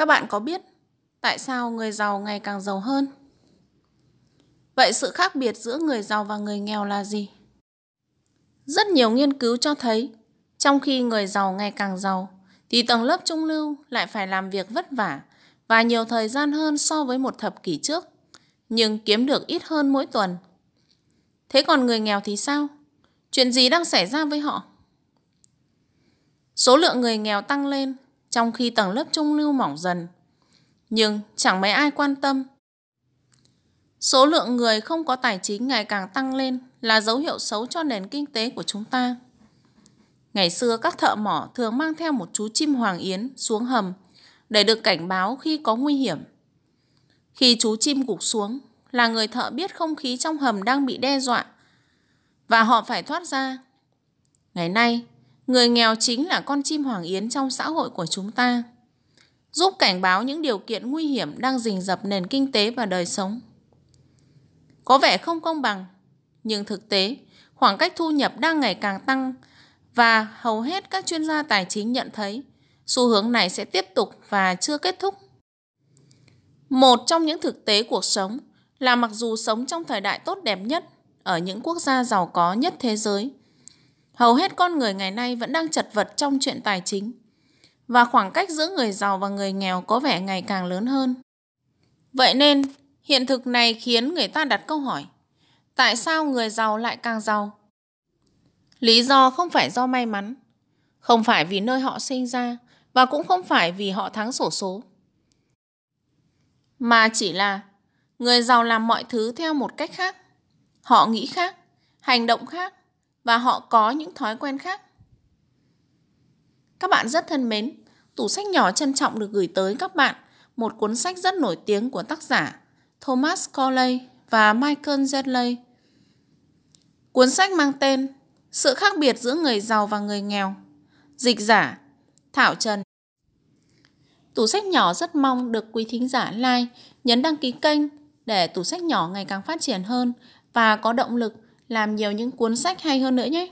Các bạn có biết tại sao người giàu ngày càng giàu hơn? Vậy sự khác biệt giữa người giàu và người nghèo là gì? Rất nhiều nghiên cứu cho thấy, trong khi người giàu ngày càng giàu, thì tầng lớp trung lưu lại phải làm việc vất vả và nhiều thời gian hơn so với một thập kỷ trước, nhưng kiếm được ít hơn mỗi tuần. Thế còn người nghèo thì sao? Chuyện gì đang xảy ra với họ? Số lượng người nghèo tăng lên trong khi tầng lớp trung lưu mỏng dần. Nhưng chẳng mấy ai quan tâm. Số lượng người không có tài chính ngày càng tăng lên là dấu hiệu xấu cho nền kinh tế của chúng ta. Ngày xưa các thợ mỏ thường mang theo một chú chim hoàng yến xuống hầm để được cảnh báo khi có nguy hiểm. Khi chú chim gục xuống là người thợ biết không khí trong hầm đang bị đe dọa và họ phải thoát ra. Ngày nay, Người nghèo chính là con chim hoàng yến trong xã hội của chúng ta, giúp cảnh báo những điều kiện nguy hiểm đang rình rập nền kinh tế và đời sống. Có vẻ không công bằng, nhưng thực tế, khoảng cách thu nhập đang ngày càng tăng và hầu hết các chuyên gia tài chính nhận thấy xu hướng này sẽ tiếp tục và chưa kết thúc. Một trong những thực tế cuộc sống là mặc dù sống trong thời đại tốt đẹp nhất ở những quốc gia giàu có nhất thế giới, Hầu hết con người ngày nay vẫn đang chật vật trong chuyện tài chính và khoảng cách giữa người giàu và người nghèo có vẻ ngày càng lớn hơn. Vậy nên, hiện thực này khiến người ta đặt câu hỏi tại sao người giàu lại càng giàu? Lý do không phải do may mắn, không phải vì nơi họ sinh ra và cũng không phải vì họ thắng sổ số. Mà chỉ là người giàu làm mọi thứ theo một cách khác. Họ nghĩ khác, hành động khác và họ có những thói quen khác. Các bạn rất thân mến, tủ sách nhỏ trân trọng được gửi tới các bạn một cuốn sách rất nổi tiếng của tác giả Thomas coley và Michael Jedley. Cuốn sách mang tên Sự khác biệt giữa người giàu và người nghèo. Dịch giả Thảo Trần. Tủ sách nhỏ rất mong được quý thính giả like, nhấn đăng ký kênh để tủ sách nhỏ ngày càng phát triển hơn và có động lực làm nhiều những cuốn sách hay hơn nữa nhé.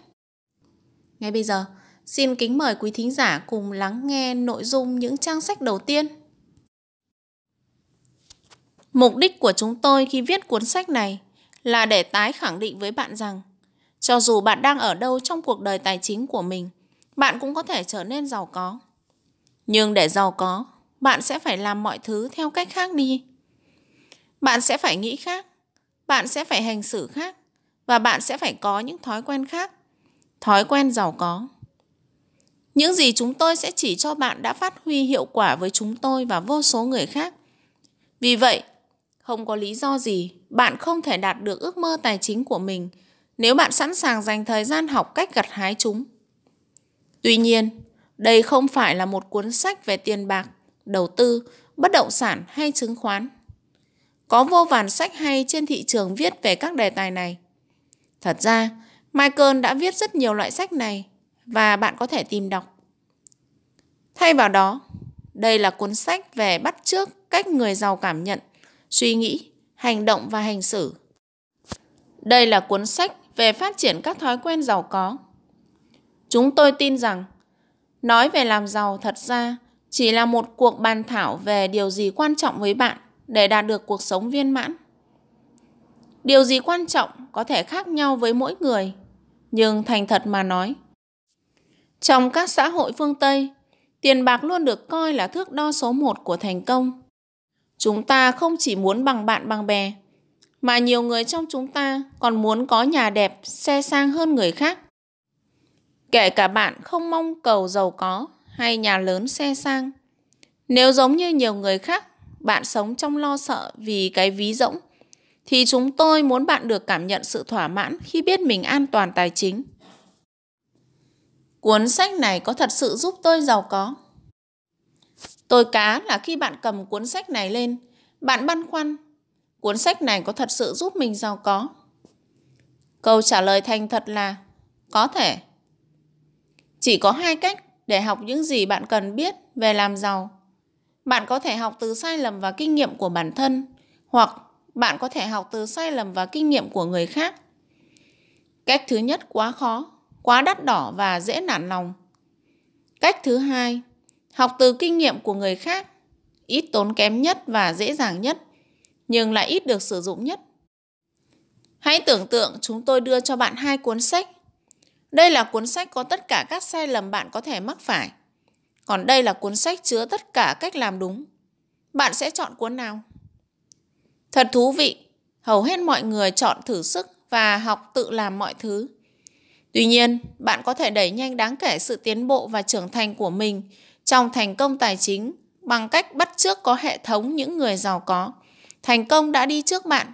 Ngay bây giờ, xin kính mời quý thính giả cùng lắng nghe nội dung những trang sách đầu tiên. Mục đích của chúng tôi khi viết cuốn sách này là để tái khẳng định với bạn rằng cho dù bạn đang ở đâu trong cuộc đời tài chính của mình, bạn cũng có thể trở nên giàu có. Nhưng để giàu có, bạn sẽ phải làm mọi thứ theo cách khác đi. Bạn sẽ phải nghĩ khác, bạn sẽ phải hành xử khác, và bạn sẽ phải có những thói quen khác thói quen giàu có những gì chúng tôi sẽ chỉ cho bạn đã phát huy hiệu quả với chúng tôi và vô số người khác vì vậy không có lý do gì bạn không thể đạt được ước mơ tài chính của mình nếu bạn sẵn sàng dành thời gian học cách gặt hái chúng tuy nhiên đây không phải là một cuốn sách về tiền bạc đầu tư bất động sản hay chứng khoán có vô vàn sách hay trên thị trường viết về các đề tài này Thật ra, Michael đã viết rất nhiều loại sách này và bạn có thể tìm đọc. Thay vào đó, đây là cuốn sách về bắt chước cách người giàu cảm nhận, suy nghĩ, hành động và hành xử. Đây là cuốn sách về phát triển các thói quen giàu có. Chúng tôi tin rằng nói về làm giàu thật ra chỉ là một cuộc bàn thảo về điều gì quan trọng với bạn để đạt được cuộc sống viên mãn. Điều gì quan trọng có thể khác nhau với mỗi người, nhưng thành thật mà nói. Trong các xã hội phương Tây, tiền bạc luôn được coi là thước đo số một của thành công. Chúng ta không chỉ muốn bằng bạn bằng bè, mà nhiều người trong chúng ta còn muốn có nhà đẹp, xe sang hơn người khác. Kể cả bạn không mong cầu giàu có hay nhà lớn xe sang. Nếu giống như nhiều người khác, bạn sống trong lo sợ vì cái ví rỗng thì chúng tôi muốn bạn được cảm nhận sự thỏa mãn khi biết mình an toàn tài chính. Cuốn sách này có thật sự giúp tôi giàu có? Tôi cá là khi bạn cầm cuốn sách này lên, bạn băn khoăn, cuốn sách này có thật sự giúp mình giàu có? Câu trả lời thành thật là có thể. Chỉ có hai cách để học những gì bạn cần biết về làm giàu. Bạn có thể học từ sai lầm và kinh nghiệm của bản thân hoặc bạn có thể học từ sai lầm và kinh nghiệm của người khác. Cách thứ nhất quá khó, quá đắt đỏ và dễ nản lòng. Cách thứ hai, học từ kinh nghiệm của người khác, ít tốn kém nhất và dễ dàng nhất, nhưng lại ít được sử dụng nhất. Hãy tưởng tượng chúng tôi đưa cho bạn hai cuốn sách. Đây là cuốn sách có tất cả các sai lầm bạn có thể mắc phải. Còn đây là cuốn sách chứa tất cả cách làm đúng. Bạn sẽ chọn cuốn nào? Thật thú vị, hầu hết mọi người chọn thử sức và học tự làm mọi thứ. Tuy nhiên, bạn có thể đẩy nhanh đáng kể sự tiến bộ và trưởng thành của mình trong thành công tài chính bằng cách bắt chước có hệ thống những người giàu có. Thành công đã đi trước bạn.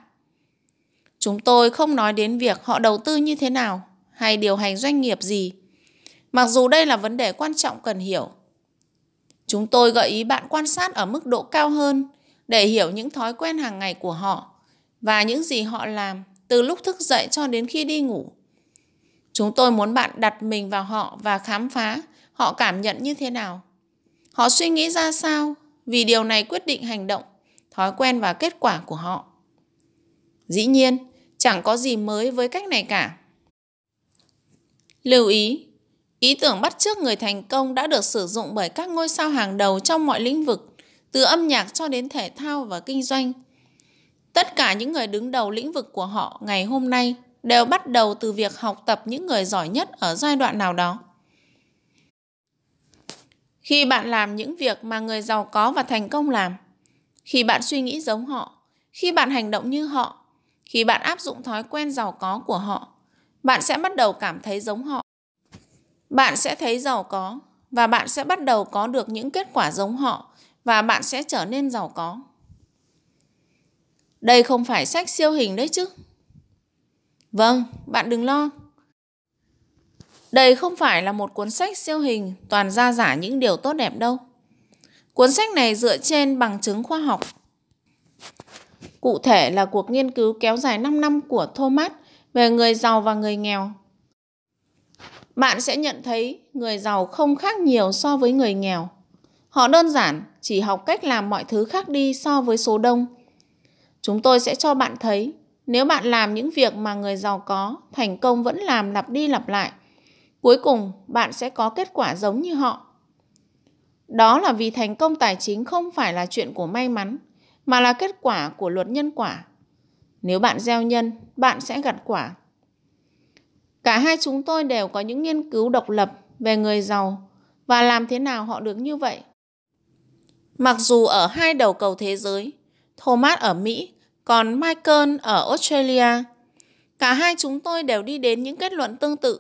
Chúng tôi không nói đến việc họ đầu tư như thế nào hay điều hành doanh nghiệp gì. Mặc dù đây là vấn đề quan trọng cần hiểu. Chúng tôi gợi ý bạn quan sát ở mức độ cao hơn – để hiểu những thói quen hàng ngày của họ và những gì họ làm từ lúc thức dậy cho đến khi đi ngủ. Chúng tôi muốn bạn đặt mình vào họ và khám phá họ cảm nhận như thế nào. Họ suy nghĩ ra sao vì điều này quyết định hành động, thói quen và kết quả của họ. Dĩ nhiên, chẳng có gì mới với cách này cả. Lưu ý, ý tưởng bắt chước người thành công đã được sử dụng bởi các ngôi sao hàng đầu trong mọi lĩnh vực từ âm nhạc cho đến thể thao và kinh doanh. Tất cả những người đứng đầu lĩnh vực của họ ngày hôm nay đều bắt đầu từ việc học tập những người giỏi nhất ở giai đoạn nào đó. Khi bạn làm những việc mà người giàu có và thành công làm, khi bạn suy nghĩ giống họ, khi bạn hành động như họ, khi bạn áp dụng thói quen giàu có của họ, bạn sẽ bắt đầu cảm thấy giống họ. Bạn sẽ thấy giàu có và bạn sẽ bắt đầu có được những kết quả giống họ và bạn sẽ trở nên giàu có. Đây không phải sách siêu hình đấy chứ. Vâng, bạn đừng lo. Đây không phải là một cuốn sách siêu hình toàn ra giả những điều tốt đẹp đâu. Cuốn sách này dựa trên bằng chứng khoa học. Cụ thể là cuộc nghiên cứu kéo dài 5 năm của Thomas về người giàu và người nghèo. Bạn sẽ nhận thấy người giàu không khác nhiều so với người nghèo. Họ đơn giản chỉ học cách làm mọi thứ khác đi so với số đông. Chúng tôi sẽ cho bạn thấy, nếu bạn làm những việc mà người giàu có thành công vẫn làm lặp đi lặp lại, cuối cùng bạn sẽ có kết quả giống như họ. Đó là vì thành công tài chính không phải là chuyện của may mắn, mà là kết quả của luật nhân quả. Nếu bạn gieo nhân, bạn sẽ gặt quả. Cả hai chúng tôi đều có những nghiên cứu độc lập về người giàu và làm thế nào họ được như vậy. Mặc dù ở hai đầu cầu thế giới, Thomas ở Mỹ, còn Michael ở Australia, cả hai chúng tôi đều đi đến những kết luận tương tự.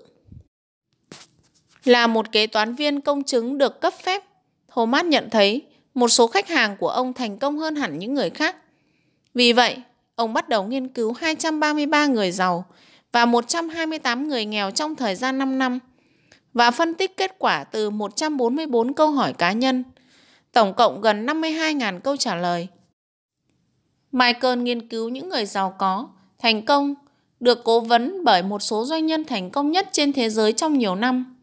Là một kế toán viên công chứng được cấp phép, Thomas nhận thấy một số khách hàng của ông thành công hơn hẳn những người khác. Vì vậy, ông bắt đầu nghiên cứu 233 người giàu và 128 người nghèo trong thời gian 5 năm và phân tích kết quả từ 144 câu hỏi cá nhân – tổng cộng gần 52.000 câu trả lời. Michael nghiên cứu những người giàu có, thành công, được cố vấn bởi một số doanh nhân thành công nhất trên thế giới trong nhiều năm.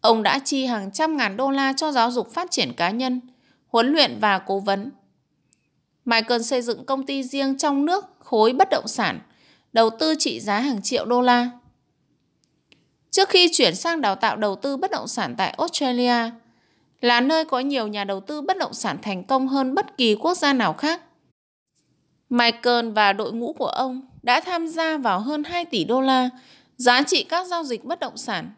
Ông đã chi hàng trăm ngàn đô la cho giáo dục phát triển cá nhân, huấn luyện và cố vấn. Michael xây dựng công ty riêng trong nước khối bất động sản, đầu tư trị giá hàng triệu đô la. Trước khi chuyển sang đào tạo đầu tư bất động sản tại Australia, là nơi có nhiều nhà đầu tư bất động sản thành công hơn bất kỳ quốc gia nào khác. Michael và đội ngũ của ông đã tham gia vào hơn 2 tỷ đô la giá trị các giao dịch bất động sản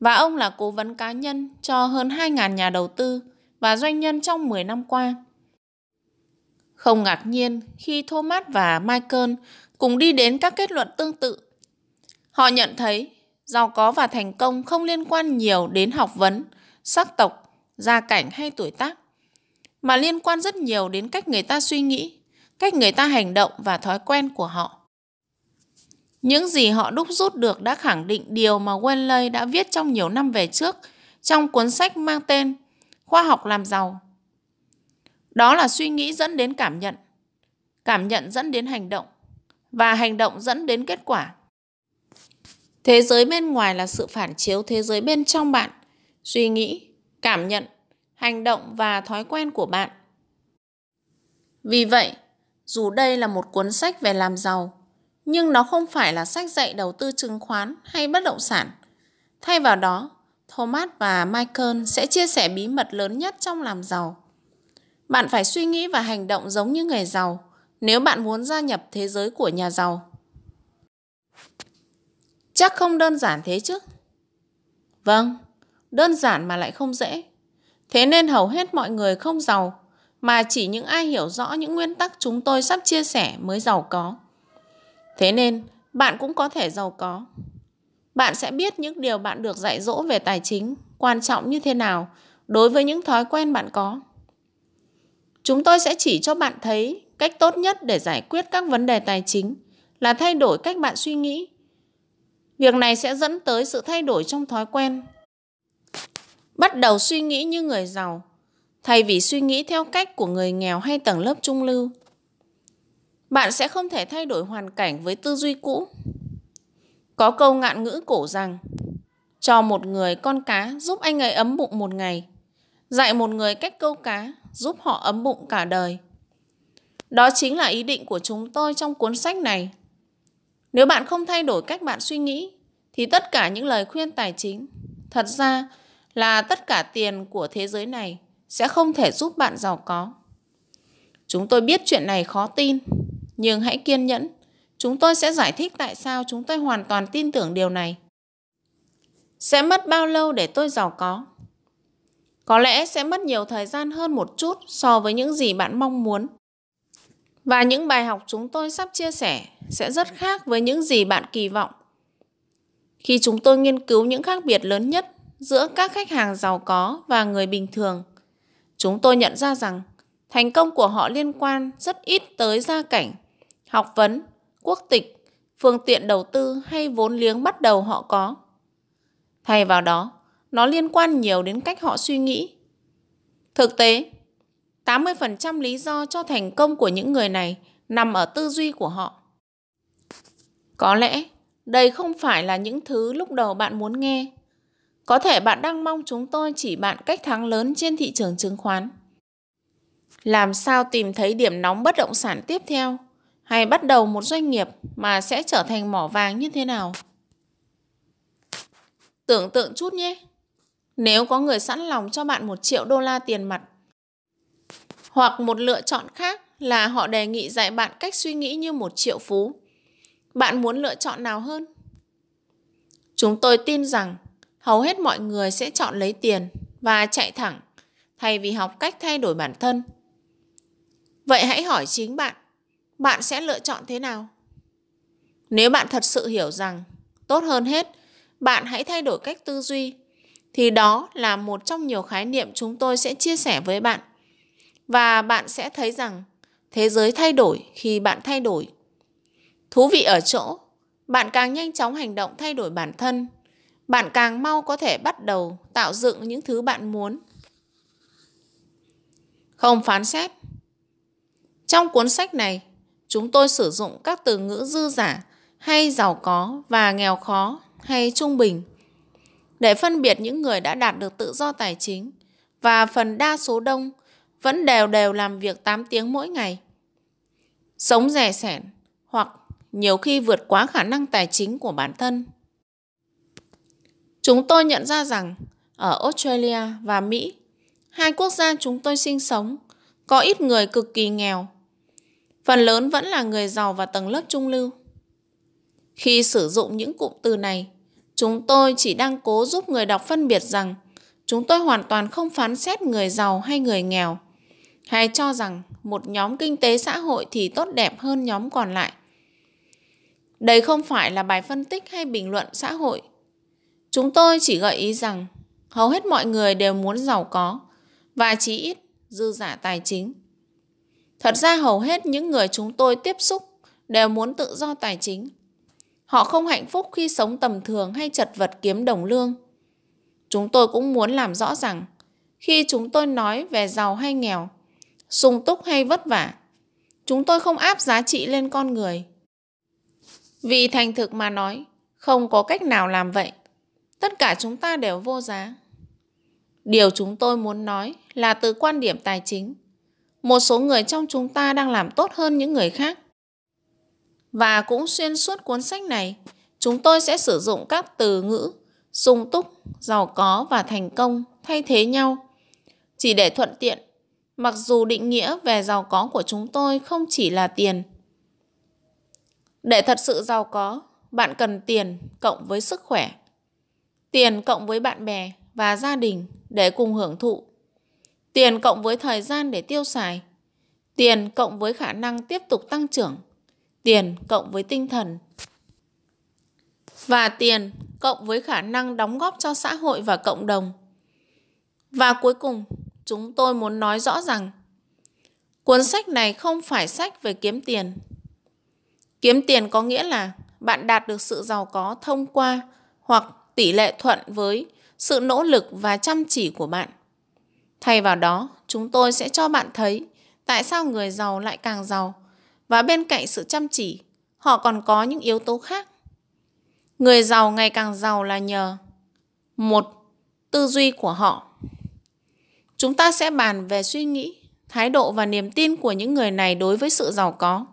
và ông là cố vấn cá nhân cho hơn 2.000 nhà đầu tư và doanh nhân trong 10 năm qua. Không ngạc nhiên khi Thomas và Michael cùng đi đến các kết luận tương tự. Họ nhận thấy giàu có và thành công không liên quan nhiều đến học vấn, sắc tộc gia cảnh hay tuổi tác, mà liên quan rất nhiều đến cách người ta suy nghĩ, cách người ta hành động và thói quen của họ. Những gì họ đúc rút được đã khẳng định điều mà Wenley đã viết trong nhiều năm về trước trong cuốn sách mang tên Khoa học làm giàu. Đó là suy nghĩ dẫn đến cảm nhận, cảm nhận dẫn đến hành động và hành động dẫn đến kết quả. Thế giới bên ngoài là sự phản chiếu thế giới bên trong bạn. Suy nghĩ, cảm nhận, hành động và thói quen của bạn. Vì vậy, dù đây là một cuốn sách về làm giàu, nhưng nó không phải là sách dạy đầu tư chứng khoán hay bất động sản. Thay vào đó, Thomas và Michael sẽ chia sẻ bí mật lớn nhất trong làm giàu. Bạn phải suy nghĩ và hành động giống như người giàu nếu bạn muốn gia nhập thế giới của nhà giàu. Chắc không đơn giản thế chứ? Vâng, đơn giản mà lại không dễ. Thế nên hầu hết mọi người không giàu, mà chỉ những ai hiểu rõ những nguyên tắc chúng tôi sắp chia sẻ mới giàu có. Thế nên, bạn cũng có thể giàu có. Bạn sẽ biết những điều bạn được dạy dỗ về tài chính quan trọng như thế nào đối với những thói quen bạn có. Chúng tôi sẽ chỉ cho bạn thấy cách tốt nhất để giải quyết các vấn đề tài chính là thay đổi cách bạn suy nghĩ. Việc này sẽ dẫn tới sự thay đổi trong thói quen bắt đầu suy nghĩ như người giàu, thay vì suy nghĩ theo cách của người nghèo hay tầng lớp trung lưu. Bạn sẽ không thể thay đổi hoàn cảnh với tư duy cũ. Có câu ngạn ngữ cổ rằng, cho một người con cá giúp anh ấy ấm bụng một ngày, dạy một người cách câu cá giúp họ ấm bụng cả đời. Đó chính là ý định của chúng tôi trong cuốn sách này. Nếu bạn không thay đổi cách bạn suy nghĩ, thì tất cả những lời khuyên tài chính, thật ra là tất cả tiền của thế giới này sẽ không thể giúp bạn giàu có. Chúng tôi biết chuyện này khó tin, nhưng hãy kiên nhẫn. Chúng tôi sẽ giải thích tại sao chúng tôi hoàn toàn tin tưởng điều này. Sẽ mất bao lâu để tôi giàu có? Có lẽ sẽ mất nhiều thời gian hơn một chút so với những gì bạn mong muốn. Và những bài học chúng tôi sắp chia sẻ sẽ rất khác với những gì bạn kỳ vọng. Khi chúng tôi nghiên cứu những khác biệt lớn nhất giữa các khách hàng giàu có và người bình thường. Chúng tôi nhận ra rằng thành công của họ liên quan rất ít tới gia cảnh, học vấn, quốc tịch, phương tiện đầu tư hay vốn liếng bắt đầu họ có. Thay vào đó, nó liên quan nhiều đến cách họ suy nghĩ. Thực tế, 80% lý do cho thành công của những người này nằm ở tư duy của họ. Có lẽ đây không phải là những thứ lúc đầu bạn muốn nghe, có thể bạn đang mong chúng tôi chỉ bạn cách thắng lớn trên thị trường chứng khoán. Làm sao tìm thấy điểm nóng bất động sản tiếp theo hay bắt đầu một doanh nghiệp mà sẽ trở thành mỏ vàng như thế nào? Tưởng tượng chút nhé. Nếu có người sẵn lòng cho bạn một triệu đô la tiền mặt hoặc một lựa chọn khác là họ đề nghị dạy bạn cách suy nghĩ như một triệu phú. Bạn muốn lựa chọn nào hơn? Chúng tôi tin rằng hầu hết mọi người sẽ chọn lấy tiền và chạy thẳng thay vì học cách thay đổi bản thân. Vậy hãy hỏi chính bạn, bạn sẽ lựa chọn thế nào? Nếu bạn thật sự hiểu rằng tốt hơn hết, bạn hãy thay đổi cách tư duy thì đó là một trong nhiều khái niệm chúng tôi sẽ chia sẻ với bạn. Và bạn sẽ thấy rằng thế giới thay đổi khi bạn thay đổi. Thú vị ở chỗ, bạn càng nhanh chóng hành động thay đổi bản thân bạn càng mau có thể bắt đầu tạo dựng những thứ bạn muốn. Không phán xét Trong cuốn sách này, chúng tôi sử dụng các từ ngữ dư giả hay giàu có và nghèo khó hay trung bình để phân biệt những người đã đạt được tự do tài chính và phần đa số đông vẫn đều đều làm việc 8 tiếng mỗi ngày. Sống rẻ sẻn hoặc nhiều khi vượt quá khả năng tài chính của bản thân Chúng tôi nhận ra rằng ở Australia và Mỹ, hai quốc gia chúng tôi sinh sống, có ít người cực kỳ nghèo. Phần lớn vẫn là người giàu và tầng lớp trung lưu. Khi sử dụng những cụm từ này, chúng tôi chỉ đang cố giúp người đọc phân biệt rằng chúng tôi hoàn toàn không phán xét người giàu hay người nghèo, hay cho rằng một nhóm kinh tế xã hội thì tốt đẹp hơn nhóm còn lại. Đây không phải là bài phân tích hay bình luận xã hội Chúng tôi chỉ gợi ý rằng hầu hết mọi người đều muốn giàu có và chí ít dư giả tài chính. Thật ra hầu hết những người chúng tôi tiếp xúc đều muốn tự do tài chính. Họ không hạnh phúc khi sống tầm thường hay chật vật kiếm đồng lương. Chúng tôi cũng muốn làm rõ rằng khi chúng tôi nói về giàu hay nghèo, sung túc hay vất vả, chúng tôi không áp giá trị lên con người. Vì thành thực mà nói, không có cách nào làm vậy tất cả chúng ta đều vô giá điều chúng tôi muốn nói là từ quan điểm tài chính một số người trong chúng ta đang làm tốt hơn những người khác và cũng xuyên suốt cuốn sách này chúng tôi sẽ sử dụng các từ ngữ sung túc giàu có và thành công thay thế nhau chỉ để thuận tiện mặc dù định nghĩa về giàu có của chúng tôi không chỉ là tiền để thật sự giàu có bạn cần tiền cộng với sức khỏe tiền cộng với bạn bè và gia đình để cùng hưởng thụ, tiền cộng với thời gian để tiêu xài, tiền cộng với khả năng tiếp tục tăng trưởng, tiền cộng với tinh thần và tiền cộng với khả năng đóng góp cho xã hội và cộng đồng. Và cuối cùng, chúng tôi muốn nói rõ rằng cuốn sách này không phải sách về kiếm tiền. Kiếm tiền có nghĩa là bạn đạt được sự giàu có thông qua hoặc tỷ lệ thuận với sự nỗ lực và chăm chỉ của bạn. Thay vào đó, chúng tôi sẽ cho bạn thấy tại sao người giàu lại càng giàu và bên cạnh sự chăm chỉ, họ còn có những yếu tố khác. Người giàu ngày càng giàu là nhờ một tư duy của họ. Chúng ta sẽ bàn về suy nghĩ, thái độ và niềm tin của những người này đối với sự giàu có.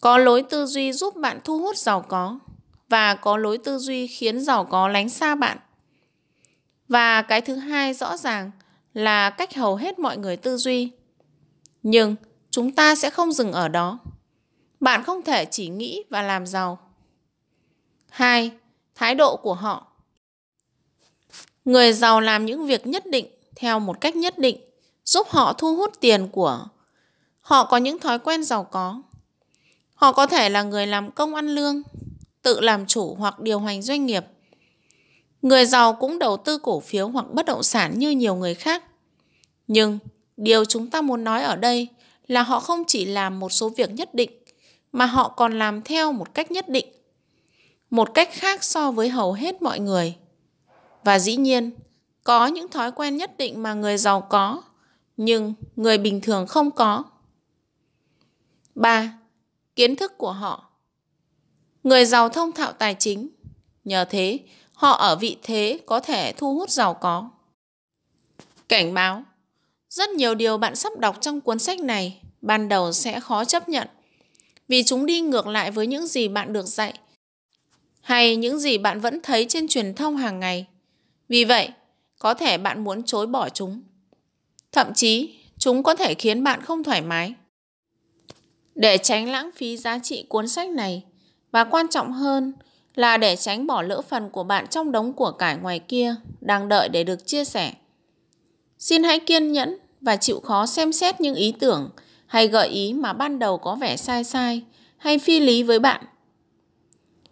Có lối tư duy giúp bạn thu hút giàu có và có lối tư duy khiến giàu có lánh xa bạn. Và cái thứ hai rõ ràng là cách hầu hết mọi người tư duy. Nhưng chúng ta sẽ không dừng ở đó. Bạn không thể chỉ nghĩ và làm giàu. hai Thái độ của họ. Người giàu làm những việc nhất định theo một cách nhất định, giúp họ thu hút tiền của họ có những thói quen giàu có. Họ có thể là người làm công ăn lương, tự làm chủ hoặc điều hành doanh nghiệp. Người giàu cũng đầu tư cổ phiếu hoặc bất động sản như nhiều người khác. Nhưng điều chúng ta muốn nói ở đây là họ không chỉ làm một số việc nhất định mà họ còn làm theo một cách nhất định. Một cách khác so với hầu hết mọi người. Và dĩ nhiên, có những thói quen nhất định mà người giàu có, nhưng người bình thường không có. 3. Kiến thức của họ Người giàu thông thạo tài chính. Nhờ thế, họ ở vị thế có thể thu hút giàu có. Cảnh báo Rất nhiều điều bạn sắp đọc trong cuốn sách này ban đầu sẽ khó chấp nhận vì chúng đi ngược lại với những gì bạn được dạy hay những gì bạn vẫn thấy trên truyền thông hàng ngày. Vì vậy, có thể bạn muốn chối bỏ chúng. Thậm chí, chúng có thể khiến bạn không thoải mái. Để tránh lãng phí giá trị cuốn sách này, và quan trọng hơn là để tránh bỏ lỡ phần của bạn trong đống của cải ngoài kia đang đợi để được chia sẻ. Xin hãy kiên nhẫn và chịu khó xem xét những ý tưởng hay gợi ý mà ban đầu có vẻ sai sai hay phi lý với bạn.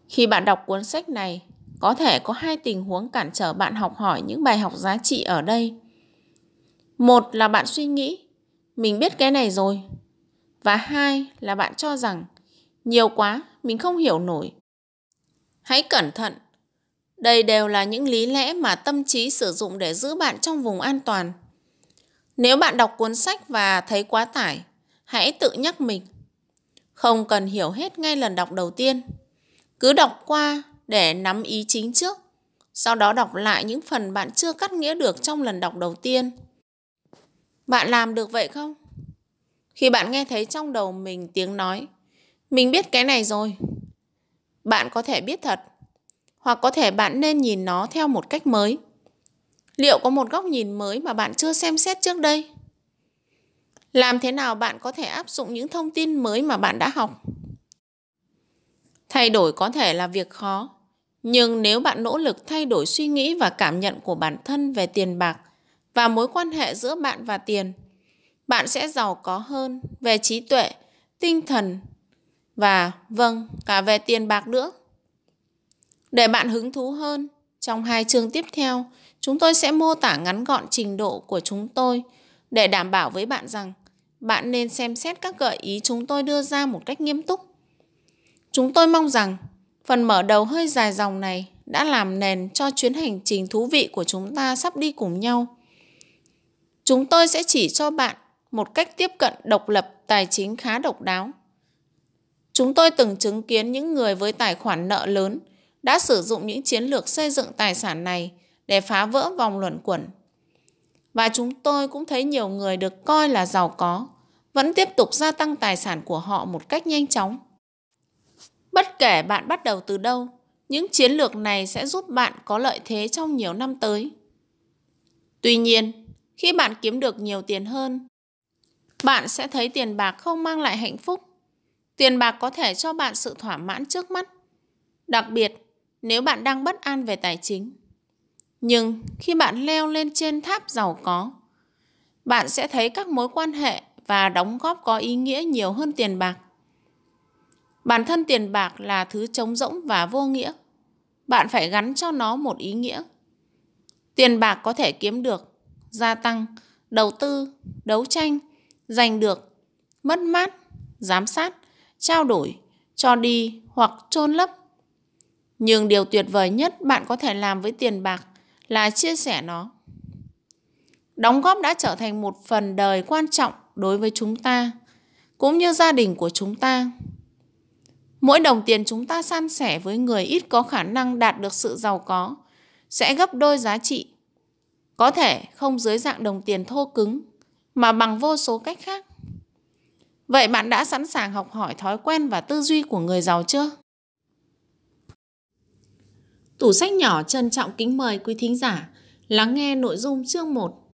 Khi bạn đọc cuốn sách này, có thể có hai tình huống cản trở bạn học hỏi những bài học giá trị ở đây. Một là bạn suy nghĩ, mình biết cái này rồi. Và hai là bạn cho rằng, nhiều quá mình không hiểu nổi. Hãy cẩn thận. Đây đều là những lý lẽ mà tâm trí sử dụng để giữ bạn trong vùng an toàn. Nếu bạn đọc cuốn sách và thấy quá tải, hãy tự nhắc mình. Không cần hiểu hết ngay lần đọc đầu tiên. Cứ đọc qua để nắm ý chính trước, sau đó đọc lại những phần bạn chưa cắt nghĩa được trong lần đọc đầu tiên. Bạn làm được vậy không? Khi bạn nghe thấy trong đầu mình tiếng nói mình biết cái này rồi. Bạn có thể biết thật, hoặc có thể bạn nên nhìn nó theo một cách mới. Liệu có một góc nhìn mới mà bạn chưa xem xét trước đây? Làm thế nào bạn có thể áp dụng những thông tin mới mà bạn đã học? Thay đổi có thể là việc khó, nhưng nếu bạn nỗ lực thay đổi suy nghĩ và cảm nhận của bản thân về tiền bạc và mối quan hệ giữa bạn và tiền, bạn sẽ giàu có hơn về trí tuệ, tinh thần và vâng, cả về tiền bạc nữa. Để bạn hứng thú hơn, trong hai chương tiếp theo, chúng tôi sẽ mô tả ngắn gọn trình độ của chúng tôi để đảm bảo với bạn rằng bạn nên xem xét các gợi ý chúng tôi đưa ra một cách nghiêm túc. Chúng tôi mong rằng phần mở đầu hơi dài dòng này đã làm nền cho chuyến hành trình thú vị của chúng ta sắp đi cùng nhau. Chúng tôi sẽ chỉ cho bạn một cách tiếp cận độc lập tài chính khá độc đáo Chúng tôi từng chứng kiến những người với tài khoản nợ lớn đã sử dụng những chiến lược xây dựng tài sản này để phá vỡ vòng luẩn quẩn. Và chúng tôi cũng thấy nhiều người được coi là giàu có vẫn tiếp tục gia tăng tài sản của họ một cách nhanh chóng. Bất kể bạn bắt đầu từ đâu, những chiến lược này sẽ giúp bạn có lợi thế trong nhiều năm tới. Tuy nhiên, khi bạn kiếm được nhiều tiền hơn, bạn sẽ thấy tiền bạc không mang lại hạnh phúc Tiền bạc có thể cho bạn sự thỏa mãn trước mắt, đặc biệt nếu bạn đang bất an về tài chính. Nhưng khi bạn leo lên trên tháp giàu có, bạn sẽ thấy các mối quan hệ và đóng góp có ý nghĩa nhiều hơn tiền bạc. Bản thân tiền bạc là thứ trống rỗng và vô nghĩa. Bạn phải gắn cho nó một ý nghĩa. Tiền bạc có thể kiếm được, gia tăng, đầu tư, đấu tranh, giành được, mất mát, giám sát trao đổi, cho đi hoặc chôn lấp. Nhưng điều tuyệt vời nhất bạn có thể làm với tiền bạc là chia sẻ nó. Đóng góp đã trở thành một phần đời quan trọng đối với chúng ta, cũng như gia đình của chúng ta. Mỗi đồng tiền chúng ta san sẻ với người ít có khả năng đạt được sự giàu có sẽ gấp đôi giá trị. Có thể không dưới dạng đồng tiền thô cứng, mà bằng vô số cách khác. Vậy bạn đã sẵn sàng học hỏi thói quen và tư duy của người giàu chưa? Tủ sách nhỏ trân trọng kính mời quý thính giả lắng nghe nội dung chương 1.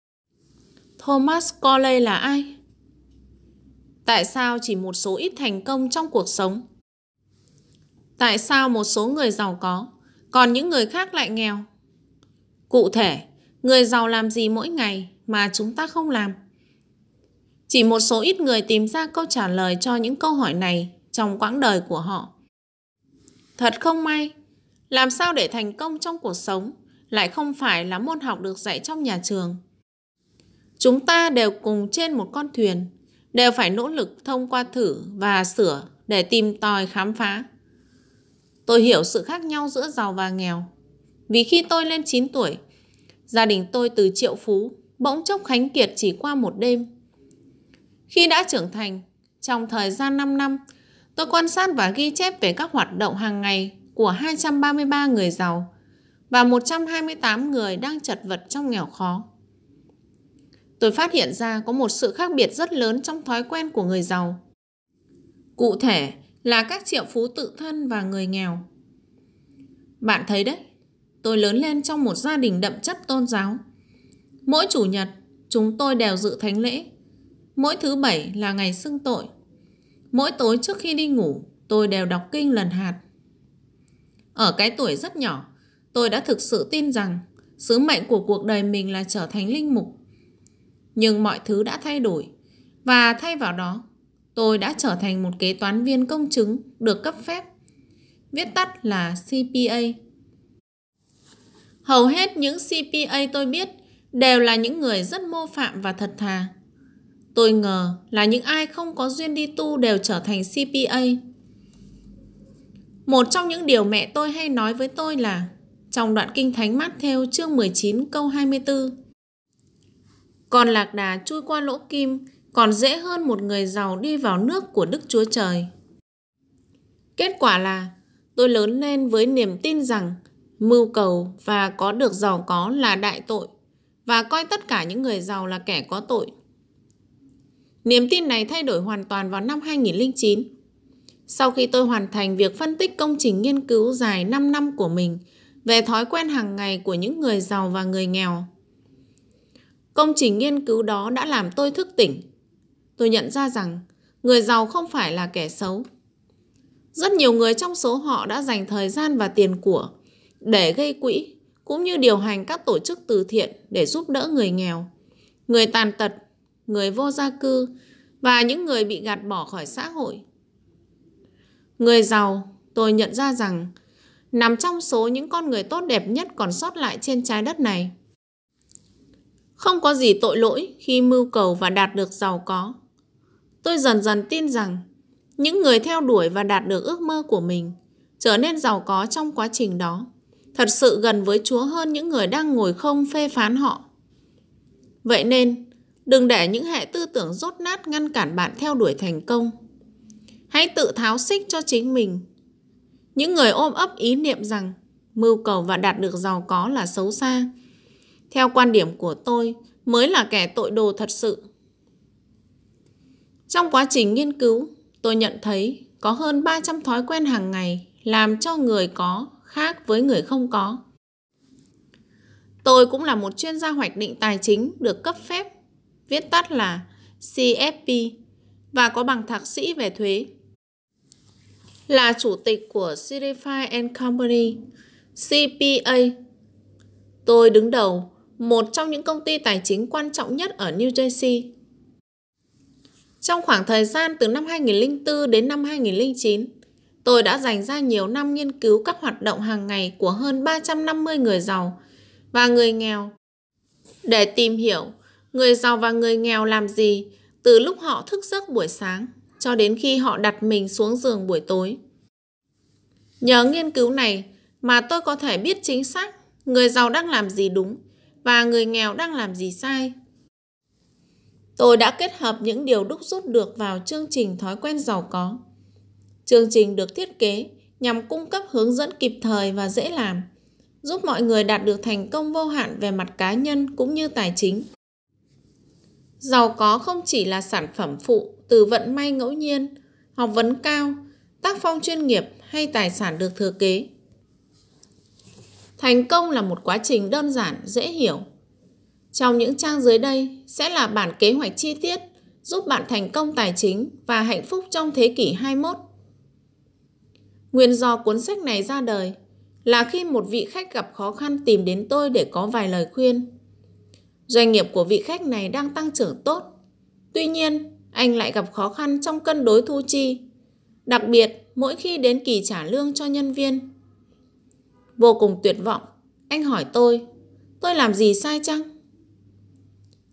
Thomas Coley là ai? Tại sao chỉ một số ít thành công trong cuộc sống? Tại sao một số người giàu có, còn những người khác lại nghèo? Cụ thể, người giàu làm gì mỗi ngày mà chúng ta không làm? Chỉ một số ít người tìm ra câu trả lời cho những câu hỏi này trong quãng đời của họ. Thật không may, làm sao để thành công trong cuộc sống lại không phải là môn học được dạy trong nhà trường. Chúng ta đều cùng trên một con thuyền, đều phải nỗ lực thông qua thử và sửa để tìm tòi khám phá. Tôi hiểu sự khác nhau giữa giàu và nghèo. Vì khi tôi lên 9 tuổi, gia đình tôi từ triệu phú bỗng chốc khánh kiệt chỉ qua một đêm. Khi đã trưởng thành, trong thời gian 5 năm, tôi quan sát và ghi chép về các hoạt động hàng ngày của 233 người giàu và 128 người đang chật vật trong nghèo khó. Tôi phát hiện ra có một sự khác biệt rất lớn trong thói quen của người giàu. Cụ thể là các triệu phú tự thân và người nghèo. Bạn thấy đấy, tôi lớn lên trong một gia đình đậm chất tôn giáo. Mỗi chủ nhật, chúng tôi đều dự thánh lễ Mỗi thứ bảy là ngày xưng tội. Mỗi tối trước khi đi ngủ, tôi đều đọc kinh lần hạt. Ở cái tuổi rất nhỏ, tôi đã thực sự tin rằng sứ mệnh của cuộc đời mình là trở thành linh mục. Nhưng mọi thứ đã thay đổi và thay vào đó, tôi đã trở thành một kế toán viên công chứng được cấp phép, viết tắt là CPA. Hầu hết những CPA tôi biết đều là những người rất mô phạm và thật thà. Tôi ngờ là những ai không có duyên đi tu đều trở thành CPA. Một trong những điều mẹ tôi hay nói với tôi là trong đoạn kinh thánh mát theo chương 19 câu 24. Còn lạc đà chui qua lỗ kim còn dễ hơn một người giàu đi vào nước của Đức Chúa Trời. Kết quả là tôi lớn lên với niềm tin rằng mưu cầu và có được giàu có là đại tội và coi tất cả những người giàu là kẻ có tội. Niềm tin này thay đổi hoàn toàn vào năm 2009. Sau khi tôi hoàn thành việc phân tích công trình nghiên cứu dài 5 năm của mình về thói quen hàng ngày của những người giàu và người nghèo. Công trình nghiên cứu đó đã làm tôi thức tỉnh. Tôi nhận ra rằng người giàu không phải là kẻ xấu. Rất nhiều người trong số họ đã dành thời gian và tiền của để gây quỹ cũng như điều hành các tổ chức từ thiện để giúp đỡ người nghèo, người tàn tật người vô gia cư và những người bị gạt bỏ khỏi xã hội. Người giàu, tôi nhận ra rằng nằm trong số những con người tốt đẹp nhất còn sót lại trên trái đất này. Không có gì tội lỗi khi mưu cầu và đạt được giàu có. Tôi dần dần tin rằng những người theo đuổi và đạt được ước mơ của mình trở nên giàu có trong quá trình đó thật sự gần với Chúa hơn những người đang ngồi không phê phán họ. Vậy nên, Đừng để những hệ tư tưởng rốt nát ngăn cản bạn theo đuổi thành công. Hãy tự tháo xích cho chính mình. Những người ôm ấp ý niệm rằng mưu cầu và đạt được giàu có là xấu xa, theo quan điểm của tôi mới là kẻ tội đồ thật sự. Trong quá trình nghiên cứu, tôi nhận thấy có hơn 300 thói quen hàng ngày làm cho người có khác với người không có. Tôi cũng là một chuyên gia hoạch định tài chính được cấp phép viết tắt là CFP và có bằng thạc sĩ về thuế. Là chủ tịch của Certify and Company, CPA. Tôi đứng đầu một trong những công ty tài chính quan trọng nhất ở New Jersey. Trong khoảng thời gian từ năm 2004 đến năm 2009, tôi đã dành ra nhiều năm nghiên cứu các hoạt động hàng ngày của hơn 350 người giàu và người nghèo để tìm hiểu người giàu và người nghèo làm gì từ lúc họ thức giấc buổi sáng cho đến khi họ đặt mình xuống giường buổi tối. Nhờ nghiên cứu này mà tôi có thể biết chính xác người giàu đang làm gì đúng và người nghèo đang làm gì sai. Tôi đã kết hợp những điều đúc rút được vào chương trình thói quen giàu có. Chương trình được thiết kế nhằm cung cấp hướng dẫn kịp thời và dễ làm, giúp mọi người đạt được thành công vô hạn về mặt cá nhân cũng như tài chính. Giàu có không chỉ là sản phẩm phụ từ vận may ngẫu nhiên, học vấn cao, tác phong chuyên nghiệp hay tài sản được thừa kế. Thành công là một quá trình đơn giản, dễ hiểu. Trong những trang dưới đây sẽ là bản kế hoạch chi tiết giúp bạn thành công tài chính và hạnh phúc trong thế kỷ 21. Nguyên do cuốn sách này ra đời là khi một vị khách gặp khó khăn tìm đến tôi để có vài lời khuyên. Doanh nghiệp của vị khách này đang tăng trưởng tốt. Tuy nhiên, anh lại gặp khó khăn trong cân đối thu chi, đặc biệt mỗi khi đến kỳ trả lương cho nhân viên. Vô cùng tuyệt vọng, anh hỏi tôi, tôi làm gì sai chăng?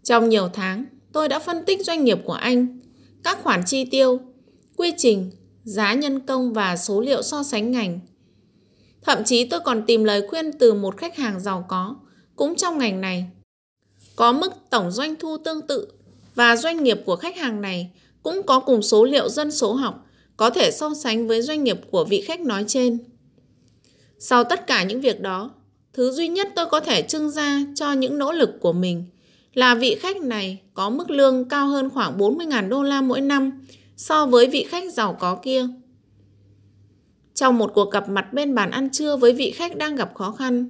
Trong nhiều tháng, tôi đã phân tích doanh nghiệp của anh, các khoản chi tiêu, quy trình, giá nhân công và số liệu so sánh ngành. Thậm chí tôi còn tìm lời khuyên từ một khách hàng giàu có, cũng trong ngành này có mức tổng doanh thu tương tự và doanh nghiệp của khách hàng này cũng có cùng số liệu dân số học có thể so sánh với doanh nghiệp của vị khách nói trên. Sau tất cả những việc đó, thứ duy nhất tôi có thể trưng ra cho những nỗ lực của mình là vị khách này có mức lương cao hơn khoảng 40.000 đô la mỗi năm so với vị khách giàu có kia. Trong một cuộc gặp mặt bên bàn ăn trưa với vị khách đang gặp khó khăn,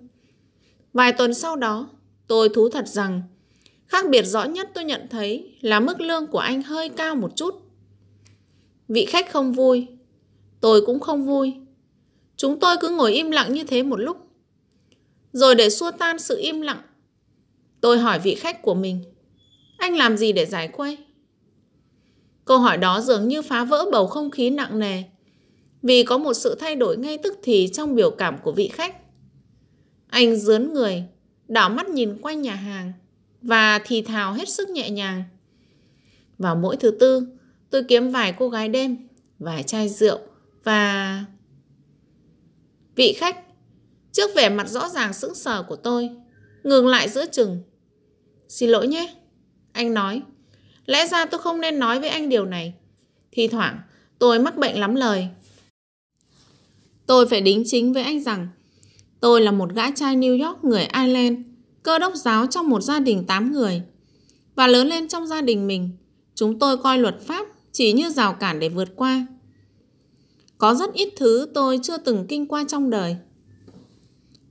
vài tuần sau đó, tôi thú thật rằng Khác biệt rõ nhất tôi nhận thấy là mức lương của anh hơi cao một chút. Vị khách không vui, tôi cũng không vui. Chúng tôi cứ ngồi im lặng như thế một lúc. Rồi để xua tan sự im lặng, tôi hỏi vị khách của mình, anh làm gì để giải quay? Câu hỏi đó dường như phá vỡ bầu không khí nặng nề, vì có một sự thay đổi ngay tức thì trong biểu cảm của vị khách. Anh dướn người, đảo mắt nhìn quanh nhà hàng, và thì thào hết sức nhẹ nhàng. Vào mỗi thứ tư, tôi kiếm vài cô gái đêm, vài chai rượu và... Vị khách, trước vẻ mặt rõ ràng sững sờ của tôi, ngừng lại giữa chừng. Xin lỗi nhé, anh nói. Lẽ ra tôi không nên nói với anh điều này. Thì thoảng, tôi mắc bệnh lắm lời. Tôi phải đính chính với anh rằng, tôi là một gã trai New York người Ireland cơ đốc giáo trong một gia đình 8 người và lớn lên trong gia đình mình, chúng tôi coi luật pháp chỉ như rào cản để vượt qua. Có rất ít thứ tôi chưa từng kinh qua trong đời.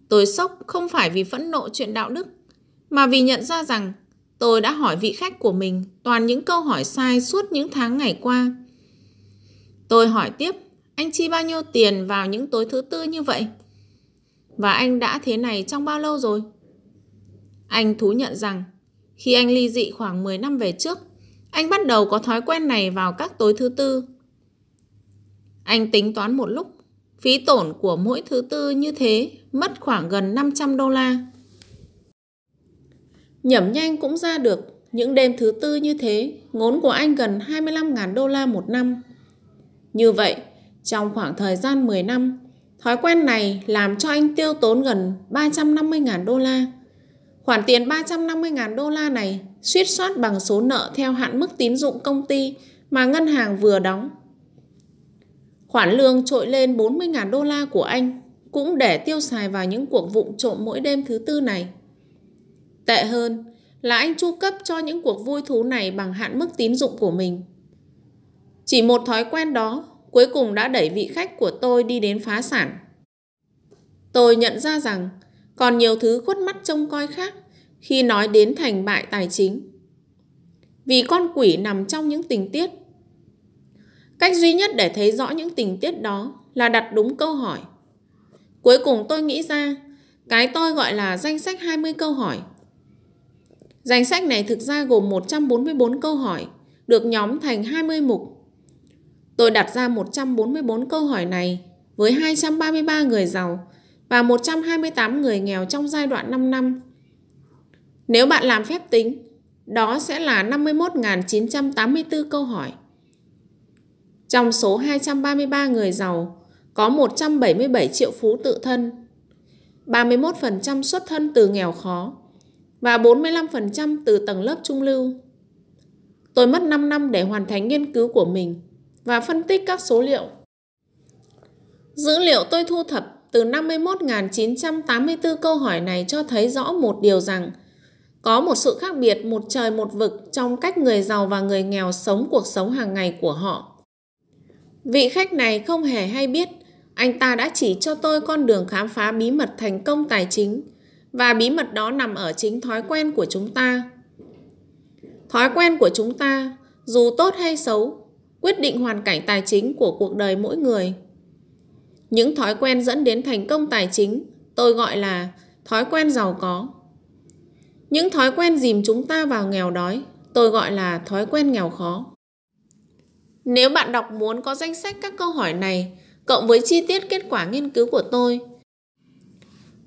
Tôi sốc không phải vì phẫn nộ chuyện đạo đức, mà vì nhận ra rằng tôi đã hỏi vị khách của mình toàn những câu hỏi sai suốt những tháng ngày qua. Tôi hỏi tiếp, anh chi bao nhiêu tiền vào những tối thứ tư như vậy? Và anh đã thế này trong bao lâu rồi? Anh thú nhận rằng, khi anh ly dị khoảng 10 năm về trước, anh bắt đầu có thói quen này vào các tối thứ tư. Anh tính toán một lúc, phí tổn của mỗi thứ tư như thế mất khoảng gần 500 đô la. Nhẩm nhanh cũng ra được, những đêm thứ tư như thế, ngốn của anh gần 25.000 đô la một năm. Như vậy, trong khoảng thời gian 10 năm, thói quen này làm cho anh tiêu tốn gần 350.000 đô la. Khoản tiền 350.000 đô la này suýt soát bằng số nợ theo hạn mức tín dụng công ty mà ngân hàng vừa đóng. Khoản lương trội lên 40.000 đô la của anh cũng để tiêu xài vào những cuộc vụng trộm mỗi đêm thứ tư này. Tệ hơn là anh chu cấp cho những cuộc vui thú này bằng hạn mức tín dụng của mình. Chỉ một thói quen đó cuối cùng đã đẩy vị khách của tôi đi đến phá sản. Tôi nhận ra rằng còn nhiều thứ khuất mắt trông coi khác khi nói đến thành bại tài chính. Vì con quỷ nằm trong những tình tiết. Cách duy nhất để thấy rõ những tình tiết đó là đặt đúng câu hỏi. Cuối cùng tôi nghĩ ra, cái tôi gọi là danh sách 20 câu hỏi. Danh sách này thực ra gồm 144 câu hỏi, được nhóm thành 20 mục. Tôi đặt ra 144 câu hỏi này với 233 người giàu và 128 người nghèo trong giai đoạn 5 năm. Nếu bạn làm phép tính, đó sẽ là 51.984 câu hỏi. Trong số 233 người giàu, có 177 triệu phú tự thân, 31% xuất thân từ nghèo khó và 45% từ tầng lớp trung lưu. Tôi mất 5 năm để hoàn thành nghiên cứu của mình và phân tích các số liệu. Dữ liệu tôi thu thập từ 51.984 câu hỏi này cho thấy rõ một điều rằng có một sự khác biệt một trời một vực trong cách người giàu và người nghèo sống cuộc sống hàng ngày của họ. Vị khách này không hề hay biết, anh ta đã chỉ cho tôi con đường khám phá bí mật thành công tài chính và bí mật đó nằm ở chính thói quen của chúng ta. Thói quen của chúng ta, dù tốt hay xấu, quyết định hoàn cảnh tài chính của cuộc đời mỗi người. Những thói quen dẫn đến thành công tài chính tôi gọi là thói quen giàu có. Những thói quen dìm chúng ta vào nghèo đói tôi gọi là thói quen nghèo khó. Nếu bạn đọc muốn có danh sách các câu hỏi này cộng với chi tiết kết quả nghiên cứu của tôi,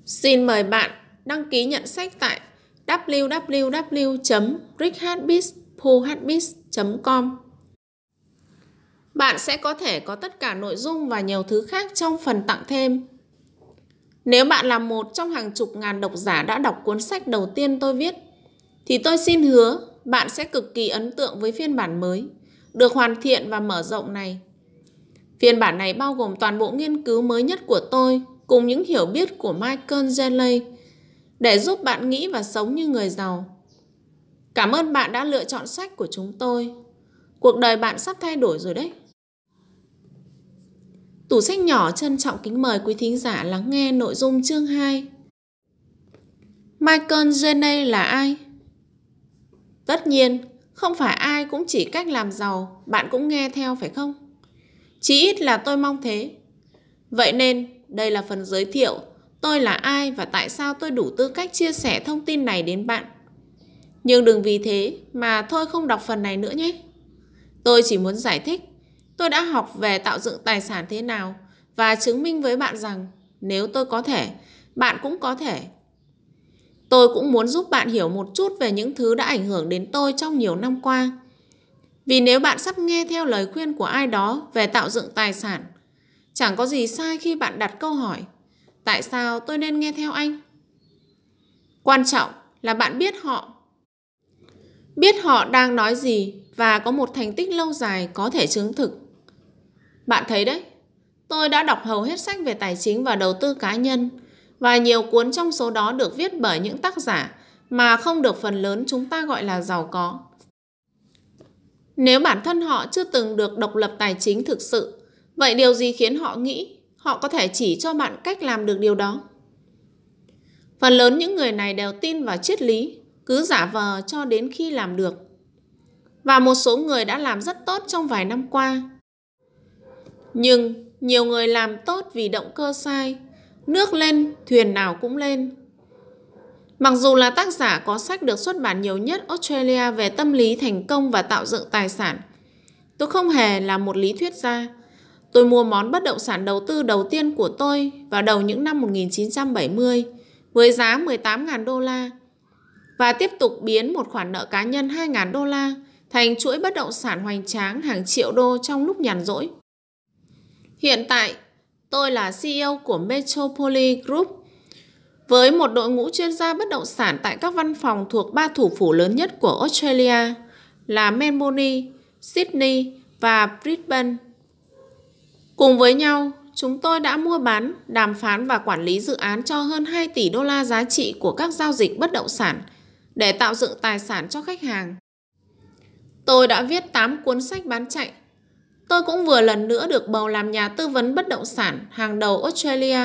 xin mời bạn đăng ký nhận sách tại www.richhbis.com bạn sẽ có thể có tất cả nội dung và nhiều thứ khác trong phần tặng thêm. Nếu bạn là một trong hàng chục ngàn độc giả đã đọc cuốn sách đầu tiên tôi viết, thì tôi xin hứa bạn sẽ cực kỳ ấn tượng với phiên bản mới, được hoàn thiện và mở rộng này. Phiên bản này bao gồm toàn bộ nghiên cứu mới nhất của tôi cùng những hiểu biết của Michael Jelly để giúp bạn nghĩ và sống như người giàu. Cảm ơn bạn đã lựa chọn sách của chúng tôi. Cuộc đời bạn sắp thay đổi rồi đấy. Tủ sách nhỏ trân trọng kính mời quý thính giả lắng nghe nội dung chương 2. Michael Jenny là ai? Tất nhiên, không phải ai cũng chỉ cách làm giàu, bạn cũng nghe theo phải không? Chí ít là tôi mong thế. Vậy nên, đây là phần giới thiệu tôi là ai và tại sao tôi đủ tư cách chia sẻ thông tin này đến bạn. Nhưng đừng vì thế mà thôi không đọc phần này nữa nhé. Tôi chỉ muốn giải thích Tôi đã học về tạo dựng tài sản thế nào và chứng minh với bạn rằng nếu tôi có thể, bạn cũng có thể. Tôi cũng muốn giúp bạn hiểu một chút về những thứ đã ảnh hưởng đến tôi trong nhiều năm qua. Vì nếu bạn sắp nghe theo lời khuyên của ai đó về tạo dựng tài sản, chẳng có gì sai khi bạn đặt câu hỏi tại sao tôi nên nghe theo anh? Quan trọng là bạn biết họ. Biết họ đang nói gì và có một thành tích lâu dài có thể chứng thực. Bạn thấy đấy, tôi đã đọc hầu hết sách về tài chính và đầu tư cá nhân và nhiều cuốn trong số đó được viết bởi những tác giả mà không được phần lớn chúng ta gọi là giàu có. Nếu bản thân họ chưa từng được độc lập tài chính thực sự, vậy điều gì khiến họ nghĩ họ có thể chỉ cho bạn cách làm được điều đó? Phần lớn những người này đều tin vào triết lý, cứ giả vờ cho đến khi làm được. Và một số người đã làm rất tốt trong vài năm qua, nhưng nhiều người làm tốt vì động cơ sai, nước lên, thuyền nào cũng lên. Mặc dù là tác giả có sách được xuất bản nhiều nhất Australia về tâm lý thành công và tạo dựng tài sản, tôi không hề là một lý thuyết gia. Tôi mua món bất động sản đầu tư đầu tiên của tôi vào đầu những năm 1970 với giá 18.000 đô la và tiếp tục biến một khoản nợ cá nhân 2.000 đô la thành chuỗi bất động sản hoành tráng hàng triệu đô trong lúc nhàn rỗi. Hiện tại, tôi là CEO của Metropoly Group. Với một đội ngũ chuyên gia bất động sản tại các văn phòng thuộc ba thủ phủ lớn nhất của Australia là Melbourne, Sydney và Brisbane. Cùng với nhau, chúng tôi đã mua bán, đàm phán và quản lý dự án cho hơn 2 tỷ đô la giá trị của các giao dịch bất động sản để tạo dựng tài sản cho khách hàng. Tôi đã viết 8 cuốn sách bán chạy tôi cũng vừa lần nữa được bầu làm nhà tư vấn bất động sản hàng đầu Australia.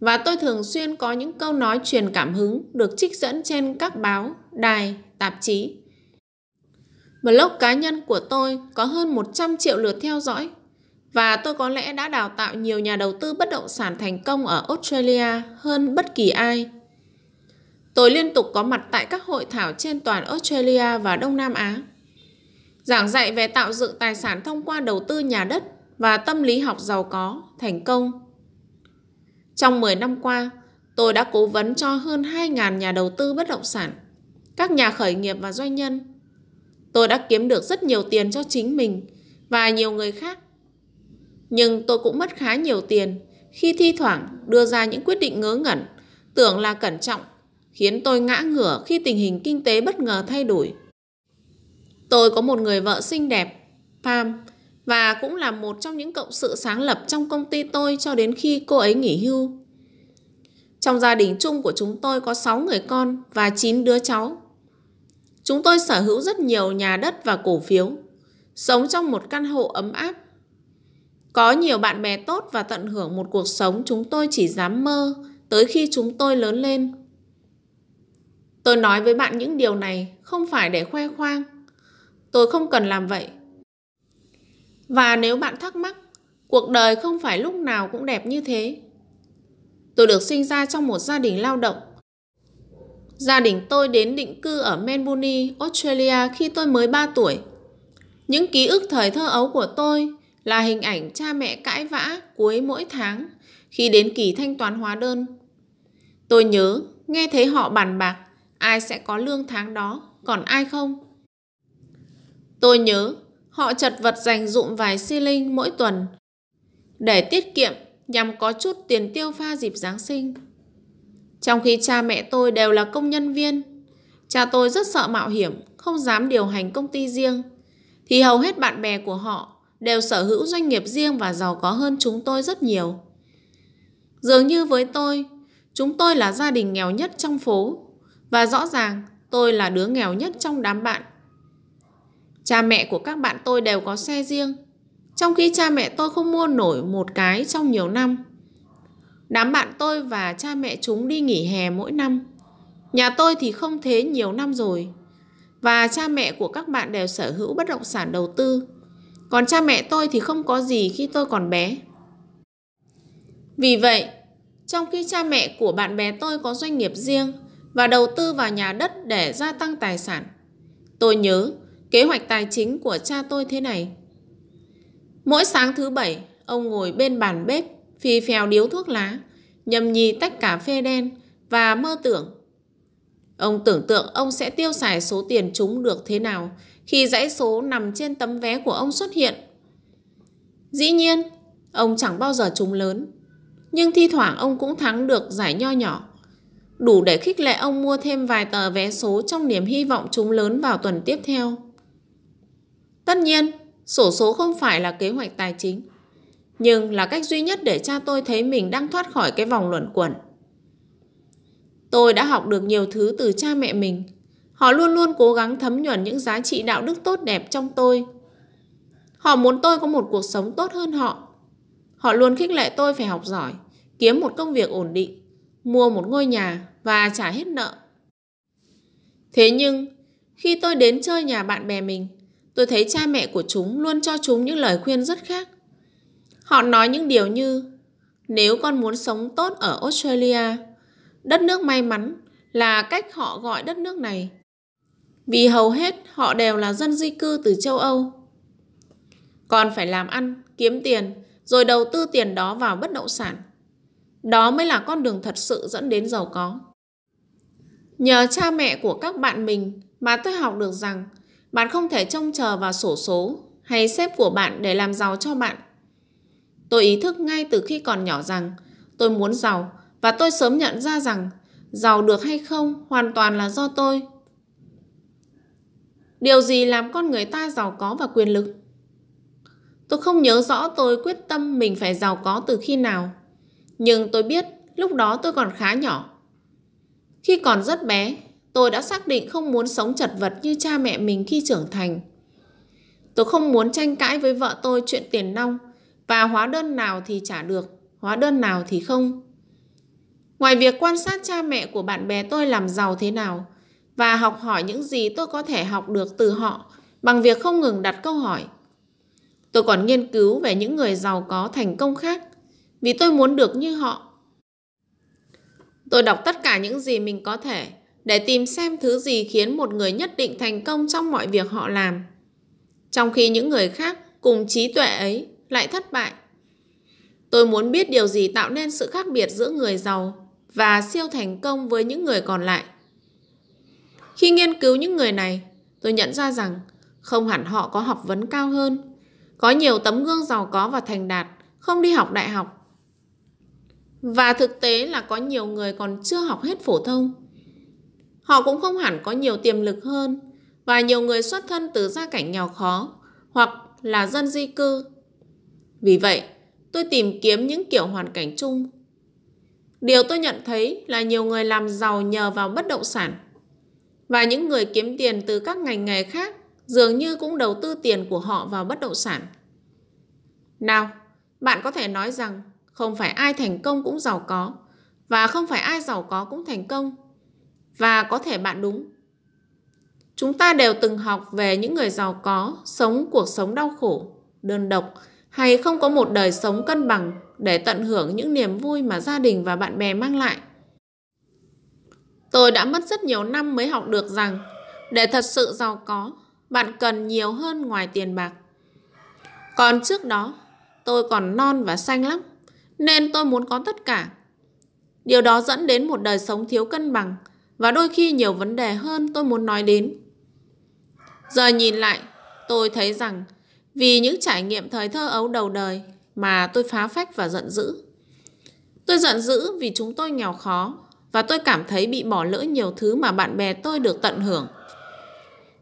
Và tôi thường xuyên có những câu nói truyền cảm hứng được trích dẫn trên các báo, đài, tạp chí. Blog cá nhân của tôi có hơn 100 triệu lượt theo dõi và tôi có lẽ đã đào tạo nhiều nhà đầu tư bất động sản thành công ở Australia hơn bất kỳ ai. Tôi liên tục có mặt tại các hội thảo trên toàn Australia và Đông Nam Á. Giảng dạy về tạo dựng tài sản thông qua đầu tư nhà đất và tâm lý học giàu có, thành công. Trong 10 năm qua, tôi đã cố vấn cho hơn 2.000 nhà đầu tư bất động sản, các nhà khởi nghiệp và doanh nhân. Tôi đã kiếm được rất nhiều tiền cho chính mình và nhiều người khác. Nhưng tôi cũng mất khá nhiều tiền khi thi thoảng đưa ra những quyết định ngớ ngẩn, tưởng là cẩn trọng, khiến tôi ngã ngửa khi tình hình kinh tế bất ngờ thay đổi. Tôi có một người vợ xinh đẹp, Pam, và cũng là một trong những cộng sự sáng lập trong công ty tôi cho đến khi cô ấy nghỉ hưu. Trong gia đình chung của chúng tôi có 6 người con và 9 đứa cháu. Chúng tôi sở hữu rất nhiều nhà đất và cổ phiếu, sống trong một căn hộ ấm áp. Có nhiều bạn bè tốt và tận hưởng một cuộc sống chúng tôi chỉ dám mơ tới khi chúng tôi lớn lên. Tôi nói với bạn những điều này không phải để khoe khoang, Tôi không cần làm vậy. Và nếu bạn thắc mắc, cuộc đời không phải lúc nào cũng đẹp như thế. Tôi được sinh ra trong một gia đình lao động. Gia đình tôi đến định cư ở Melbourne, Australia khi tôi mới 3 tuổi. Những ký ức thời thơ ấu của tôi là hình ảnh cha mẹ cãi vã cuối mỗi tháng khi đến kỳ thanh toán hóa đơn. Tôi nhớ, nghe thấy họ bàn bạc ai sẽ có lương tháng đó, còn ai không. Tôi nhớ họ chật vật dành dụm vài xi linh mỗi tuần để tiết kiệm nhằm có chút tiền tiêu pha dịp Giáng sinh. Trong khi cha mẹ tôi đều là công nhân viên, cha tôi rất sợ mạo hiểm, không dám điều hành công ty riêng, thì hầu hết bạn bè của họ đều sở hữu doanh nghiệp riêng và giàu có hơn chúng tôi rất nhiều. Dường như với tôi, chúng tôi là gia đình nghèo nhất trong phố và rõ ràng tôi là đứa nghèo nhất trong đám bạn Cha mẹ của các bạn tôi đều có xe riêng, trong khi cha mẹ tôi không mua nổi một cái trong nhiều năm. Đám bạn tôi và cha mẹ chúng đi nghỉ hè mỗi năm. Nhà tôi thì không thế nhiều năm rồi. Và cha mẹ của các bạn đều sở hữu bất động sản đầu tư. Còn cha mẹ tôi thì không có gì khi tôi còn bé. Vì vậy, trong khi cha mẹ của bạn bè tôi có doanh nghiệp riêng và đầu tư vào nhà đất để gia tăng tài sản, tôi nhớ Kế hoạch tài chính của cha tôi thế này. Mỗi sáng thứ bảy, ông ngồi bên bàn bếp, phi phèo điếu thuốc lá, nhầm nhì tách cà phê đen và mơ tưởng. Ông tưởng tượng ông sẽ tiêu xài số tiền chúng được thế nào khi dãy số nằm trên tấm vé của ông xuất hiện. Dĩ nhiên, ông chẳng bao giờ trúng lớn, nhưng thi thoảng ông cũng thắng được giải nho nhỏ, đủ để khích lệ ông mua thêm vài tờ vé số trong niềm hy vọng chúng lớn vào tuần tiếp theo. Tất nhiên, sổ số không phải là kế hoạch tài chính, nhưng là cách duy nhất để cha tôi thấy mình đang thoát khỏi cái vòng luẩn quẩn. Tôi đã học được nhiều thứ từ cha mẹ mình. Họ luôn luôn cố gắng thấm nhuần những giá trị đạo đức tốt đẹp trong tôi. Họ muốn tôi có một cuộc sống tốt hơn họ. Họ luôn khích lệ tôi phải học giỏi, kiếm một công việc ổn định, mua một ngôi nhà và trả hết nợ. Thế nhưng, khi tôi đến chơi nhà bạn bè mình, Tôi thấy cha mẹ của chúng luôn cho chúng những lời khuyên rất khác. Họ nói những điều như nếu con muốn sống tốt ở Australia, đất nước may mắn là cách họ gọi đất nước này. Vì hầu hết họ đều là dân di cư từ châu Âu. Còn phải làm ăn, kiếm tiền, rồi đầu tư tiền đó vào bất động sản. Đó mới là con đường thật sự dẫn đến giàu có. Nhờ cha mẹ của các bạn mình mà tôi học được rằng bạn không thể trông chờ vào sổ số hay sếp của bạn để làm giàu cho bạn. Tôi ý thức ngay từ khi còn nhỏ rằng tôi muốn giàu và tôi sớm nhận ra rằng giàu được hay không hoàn toàn là do tôi. Điều gì làm con người ta giàu có và quyền lực? Tôi không nhớ rõ tôi quyết tâm mình phải giàu có từ khi nào. Nhưng tôi biết lúc đó tôi còn khá nhỏ. Khi còn rất bé, Tôi đã xác định không muốn sống chật vật như cha mẹ mình khi trưởng thành. Tôi không muốn tranh cãi với vợ tôi chuyện tiền nong và hóa đơn nào thì trả được, hóa đơn nào thì không. Ngoài việc quan sát cha mẹ của bạn bè tôi làm giàu thế nào và học hỏi những gì tôi có thể học được từ họ bằng việc không ngừng đặt câu hỏi. Tôi còn nghiên cứu về những người giàu có thành công khác vì tôi muốn được như họ. Tôi đọc tất cả những gì mình có thể để tìm xem thứ gì khiến một người nhất định thành công trong mọi việc họ làm. Trong khi những người khác cùng trí tuệ ấy lại thất bại. Tôi muốn biết điều gì tạo nên sự khác biệt giữa người giàu và siêu thành công với những người còn lại. Khi nghiên cứu những người này, tôi nhận ra rằng không hẳn họ có học vấn cao hơn. Có nhiều tấm gương giàu có và thành đạt, không đi học đại học. Và thực tế là có nhiều người còn chưa học hết phổ thông. Họ cũng không hẳn có nhiều tiềm lực hơn và nhiều người xuất thân từ gia cảnh nghèo khó hoặc là dân di cư. Vì vậy, tôi tìm kiếm những kiểu hoàn cảnh chung. Điều tôi nhận thấy là nhiều người làm giàu nhờ vào bất động sản và những người kiếm tiền từ các ngành nghề khác dường như cũng đầu tư tiền của họ vào bất động sản. Nào, bạn có thể nói rằng không phải ai thành công cũng giàu có và không phải ai giàu có cũng thành công và có thể bạn đúng. Chúng ta đều từng học về những người giàu có sống cuộc sống đau khổ, đơn độc hay không có một đời sống cân bằng để tận hưởng những niềm vui mà gia đình và bạn bè mang lại. Tôi đã mất rất nhiều năm mới học được rằng để thật sự giàu có, bạn cần nhiều hơn ngoài tiền bạc. Còn trước đó, tôi còn non và xanh lắm, nên tôi muốn có tất cả. Điều đó dẫn đến một đời sống thiếu cân bằng và đôi khi nhiều vấn đề hơn tôi muốn nói đến. Giờ nhìn lại, tôi thấy rằng vì những trải nghiệm thời thơ ấu đầu đời mà tôi phá phách và giận dữ. Tôi giận dữ vì chúng tôi nghèo khó và tôi cảm thấy bị bỏ lỡ nhiều thứ mà bạn bè tôi được tận hưởng.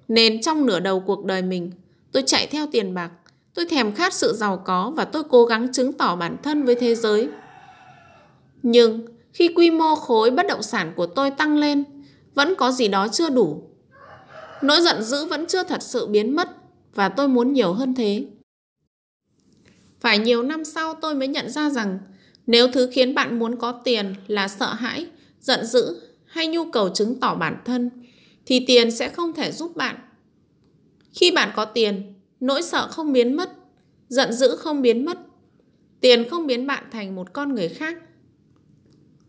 Nên trong nửa đầu cuộc đời mình, tôi chạy theo tiền bạc, tôi thèm khát sự giàu có và tôi cố gắng chứng tỏ bản thân với thế giới. Nhưng khi quy mô khối bất động sản của tôi tăng lên, vẫn có gì đó chưa đủ. Nỗi giận dữ vẫn chưa thật sự biến mất và tôi muốn nhiều hơn thế. Phải nhiều năm sau tôi mới nhận ra rằng nếu thứ khiến bạn muốn có tiền là sợ hãi, giận dữ hay nhu cầu chứng tỏ bản thân thì tiền sẽ không thể giúp bạn. Khi bạn có tiền, nỗi sợ không biến mất, giận dữ không biến mất, tiền không biến bạn thành một con người khác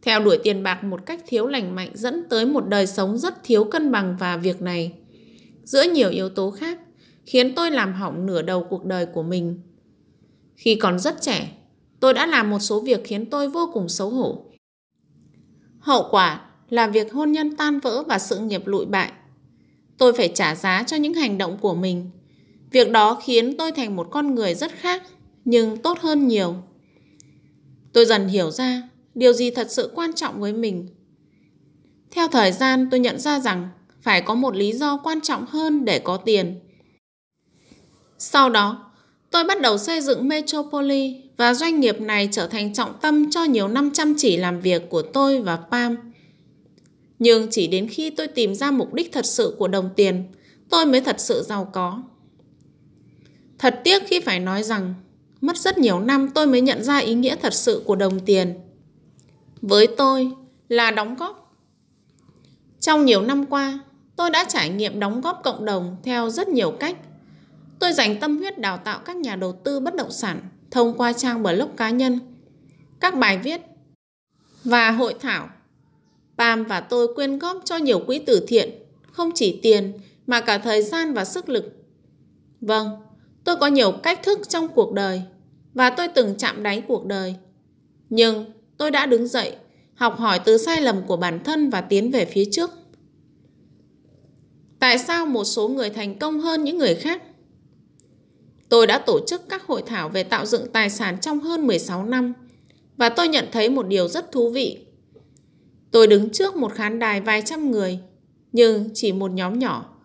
theo đuổi tiền bạc một cách thiếu lành mạnh dẫn tới một đời sống rất thiếu cân bằng và việc này giữa nhiều yếu tố khác khiến tôi làm hỏng nửa đầu cuộc đời của mình. Khi còn rất trẻ, tôi đã làm một số việc khiến tôi vô cùng xấu hổ. Hậu quả là việc hôn nhân tan vỡ và sự nghiệp lụi bại. Tôi phải trả giá cho những hành động của mình. Việc đó khiến tôi thành một con người rất khác, nhưng tốt hơn nhiều. Tôi dần hiểu ra điều gì thật sự quan trọng với mình. Theo thời gian tôi nhận ra rằng phải có một lý do quan trọng hơn để có tiền. Sau đó, tôi bắt đầu xây dựng metropoli và doanh nghiệp này trở thành trọng tâm cho nhiều năm chăm chỉ làm việc của tôi và Pam. Nhưng chỉ đến khi tôi tìm ra mục đích thật sự của đồng tiền, tôi mới thật sự giàu có. Thật tiếc khi phải nói rằng, mất rất nhiều năm tôi mới nhận ra ý nghĩa thật sự của đồng tiền – với tôi là đóng góp. Trong nhiều năm qua, tôi đã trải nghiệm đóng góp cộng đồng theo rất nhiều cách. Tôi dành tâm huyết đào tạo các nhà đầu tư bất động sản thông qua trang blog cá nhân, các bài viết và hội thảo. Pam và tôi quyên góp cho nhiều quỹ từ thiện, không chỉ tiền mà cả thời gian và sức lực. Vâng, tôi có nhiều cách thức trong cuộc đời và tôi từng chạm đáy cuộc đời. Nhưng Tôi đã đứng dậy, học hỏi từ sai lầm của bản thân và tiến về phía trước. Tại sao một số người thành công hơn những người khác? Tôi đã tổ chức các hội thảo về tạo dựng tài sản trong hơn 16 năm và tôi nhận thấy một điều rất thú vị. Tôi đứng trước một khán đài vài trăm người, nhưng chỉ một nhóm nhỏ.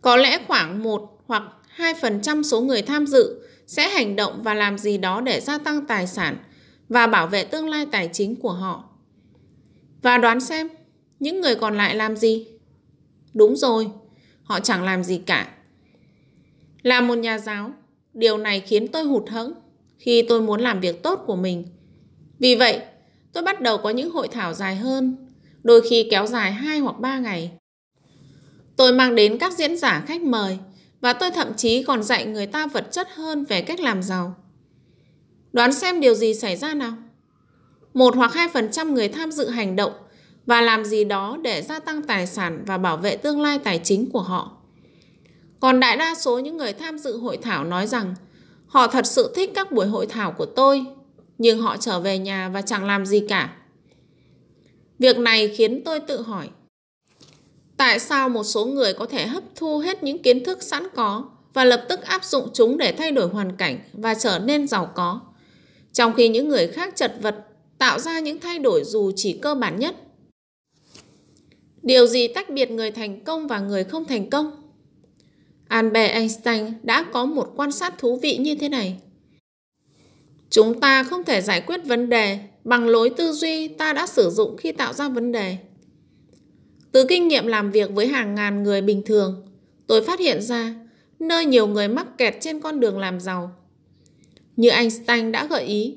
Có lẽ khoảng 1 hoặc 2% số người tham dự sẽ hành động và làm gì đó để gia tăng tài sản – và bảo vệ tương lai tài chính của họ. Và đoán xem, những người còn lại làm gì? Đúng rồi, họ chẳng làm gì cả. Là một nhà giáo, điều này khiến tôi hụt hẫng khi tôi muốn làm việc tốt của mình. Vì vậy, tôi bắt đầu có những hội thảo dài hơn, đôi khi kéo dài 2 hoặc 3 ngày. Tôi mang đến các diễn giả khách mời và tôi thậm chí còn dạy người ta vật chất hơn về cách làm giàu. Đoán xem điều gì xảy ra nào. Một hoặc hai phần trăm người tham dự hành động và làm gì đó để gia tăng tài sản và bảo vệ tương lai tài chính của họ. Còn đại đa số những người tham dự hội thảo nói rằng họ thật sự thích các buổi hội thảo của tôi, nhưng họ trở về nhà và chẳng làm gì cả. Việc này khiến tôi tự hỏi Tại sao một số người có thể hấp thu hết những kiến thức sẵn có và lập tức áp dụng chúng để thay đổi hoàn cảnh và trở nên giàu có, trong khi những người khác chật vật tạo ra những thay đổi dù chỉ cơ bản nhất. Điều gì tách biệt người thành công và người không thành công? Albert Einstein đã có một quan sát thú vị như thế này. Chúng ta không thể giải quyết vấn đề bằng lối tư duy ta đã sử dụng khi tạo ra vấn đề. Từ kinh nghiệm làm việc với hàng ngàn người bình thường, tôi phát hiện ra nơi nhiều người mắc kẹt trên con đường làm giàu như Einstein đã gợi ý,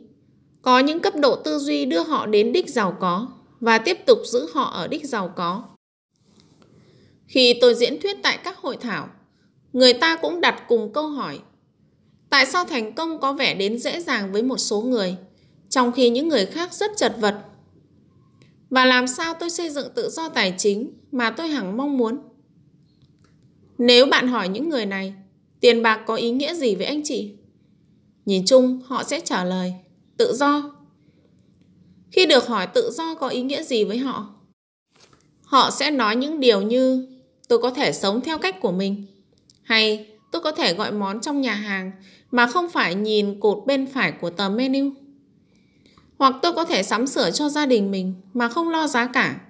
có những cấp độ tư duy đưa họ đến đích giàu có và tiếp tục giữ họ ở đích giàu có. Khi tôi diễn thuyết tại các hội thảo, người ta cũng đặt cùng câu hỏi Tại sao thành công có vẻ đến dễ dàng với một số người, trong khi những người khác rất chật vật? Và làm sao tôi xây dựng tự do tài chính mà tôi hằng mong muốn? Nếu bạn hỏi những người này, tiền bạc có ý nghĩa gì với anh chị? Nhìn chung họ sẽ trả lời tự do. Khi được hỏi tự do có ý nghĩa gì với họ, họ sẽ nói những điều như tôi có thể sống theo cách của mình hay tôi có thể gọi món trong nhà hàng mà không phải nhìn cột bên phải của tờ menu. Hoặc tôi có thể sắm sửa cho gia đình mình mà không lo giá cả.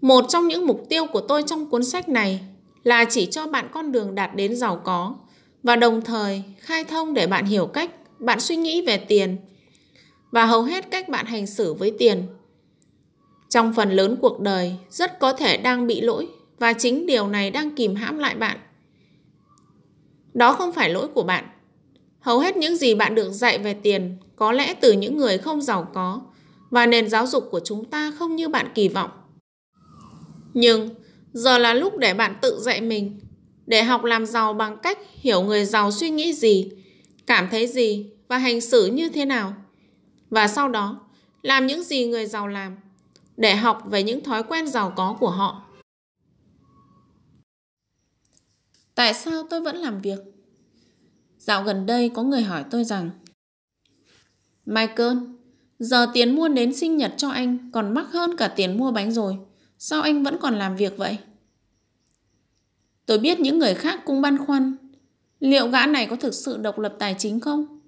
Một trong những mục tiêu của tôi trong cuốn sách này là chỉ cho bạn con đường đạt đến giàu có và đồng thời khai thông để bạn hiểu cách bạn suy nghĩ về tiền và hầu hết cách bạn hành xử với tiền. Trong phần lớn cuộc đời, rất có thể đang bị lỗi và chính điều này đang kìm hãm lại bạn. Đó không phải lỗi của bạn. Hầu hết những gì bạn được dạy về tiền có lẽ từ những người không giàu có và nền giáo dục của chúng ta không như bạn kỳ vọng. Nhưng giờ là lúc để bạn tự dạy mình để học làm giàu bằng cách hiểu người giàu suy nghĩ gì, cảm thấy gì và hành xử như thế nào. Và sau đó, làm những gì người giàu làm để học về những thói quen giàu có của họ. Tại sao tôi vẫn làm việc? Dạo gần đây có người hỏi tôi rằng Michael, giờ tiền mua đến sinh nhật cho anh còn mắc hơn cả tiền mua bánh rồi. Sao anh vẫn còn làm việc vậy? Tôi biết những người khác cũng băn khoăn Liệu gã này có thực sự độc lập tài chính không?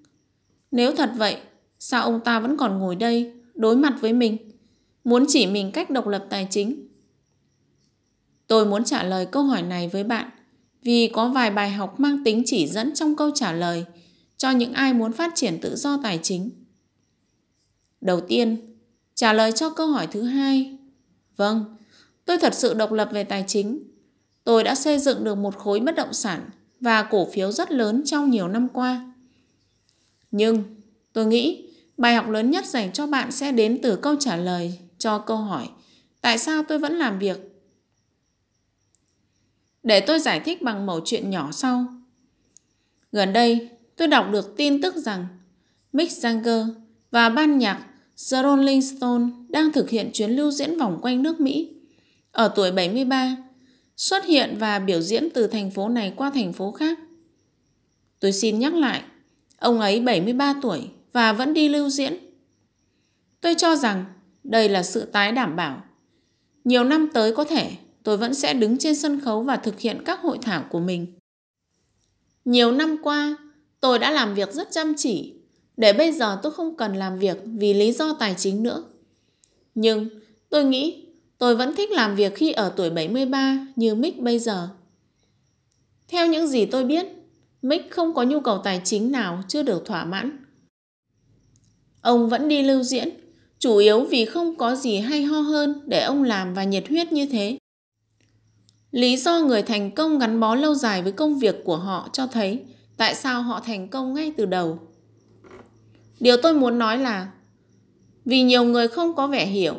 Nếu thật vậy Sao ông ta vẫn còn ngồi đây Đối mặt với mình Muốn chỉ mình cách độc lập tài chính Tôi muốn trả lời câu hỏi này với bạn Vì có vài bài học mang tính chỉ dẫn trong câu trả lời Cho những ai muốn phát triển tự do tài chính Đầu tiên Trả lời cho câu hỏi thứ hai Vâng, tôi thật sự độc lập về tài chính Tôi đã xây dựng được một khối bất động sản và cổ phiếu rất lớn trong nhiều năm qua. Nhưng tôi nghĩ bài học lớn nhất dành cho bạn sẽ đến từ câu trả lời cho câu hỏi tại sao tôi vẫn làm việc. Để tôi giải thích bằng mẩu chuyện nhỏ sau. Gần đây, tôi đọc được tin tức rằng Mick Jagger và ban nhạc The Rolling Stone đang thực hiện chuyến lưu diễn vòng quanh nước Mỹ. Ở tuổi 73, xuất hiện và biểu diễn từ thành phố này qua thành phố khác. Tôi xin nhắc lại, ông ấy 73 tuổi và vẫn đi lưu diễn. Tôi cho rằng đây là sự tái đảm bảo. Nhiều năm tới có thể tôi vẫn sẽ đứng trên sân khấu và thực hiện các hội thảo của mình. Nhiều năm qua, tôi đã làm việc rất chăm chỉ, để bây giờ tôi không cần làm việc vì lý do tài chính nữa. Nhưng tôi nghĩ Tôi vẫn thích làm việc khi ở tuổi 73 như Mick bây giờ. Theo những gì tôi biết, Mick không có nhu cầu tài chính nào chưa được thỏa mãn. Ông vẫn đi lưu diễn, chủ yếu vì không có gì hay ho hơn để ông làm và nhiệt huyết như thế. Lý do người thành công gắn bó lâu dài với công việc của họ cho thấy tại sao họ thành công ngay từ đầu. Điều tôi muốn nói là vì nhiều người không có vẻ hiểu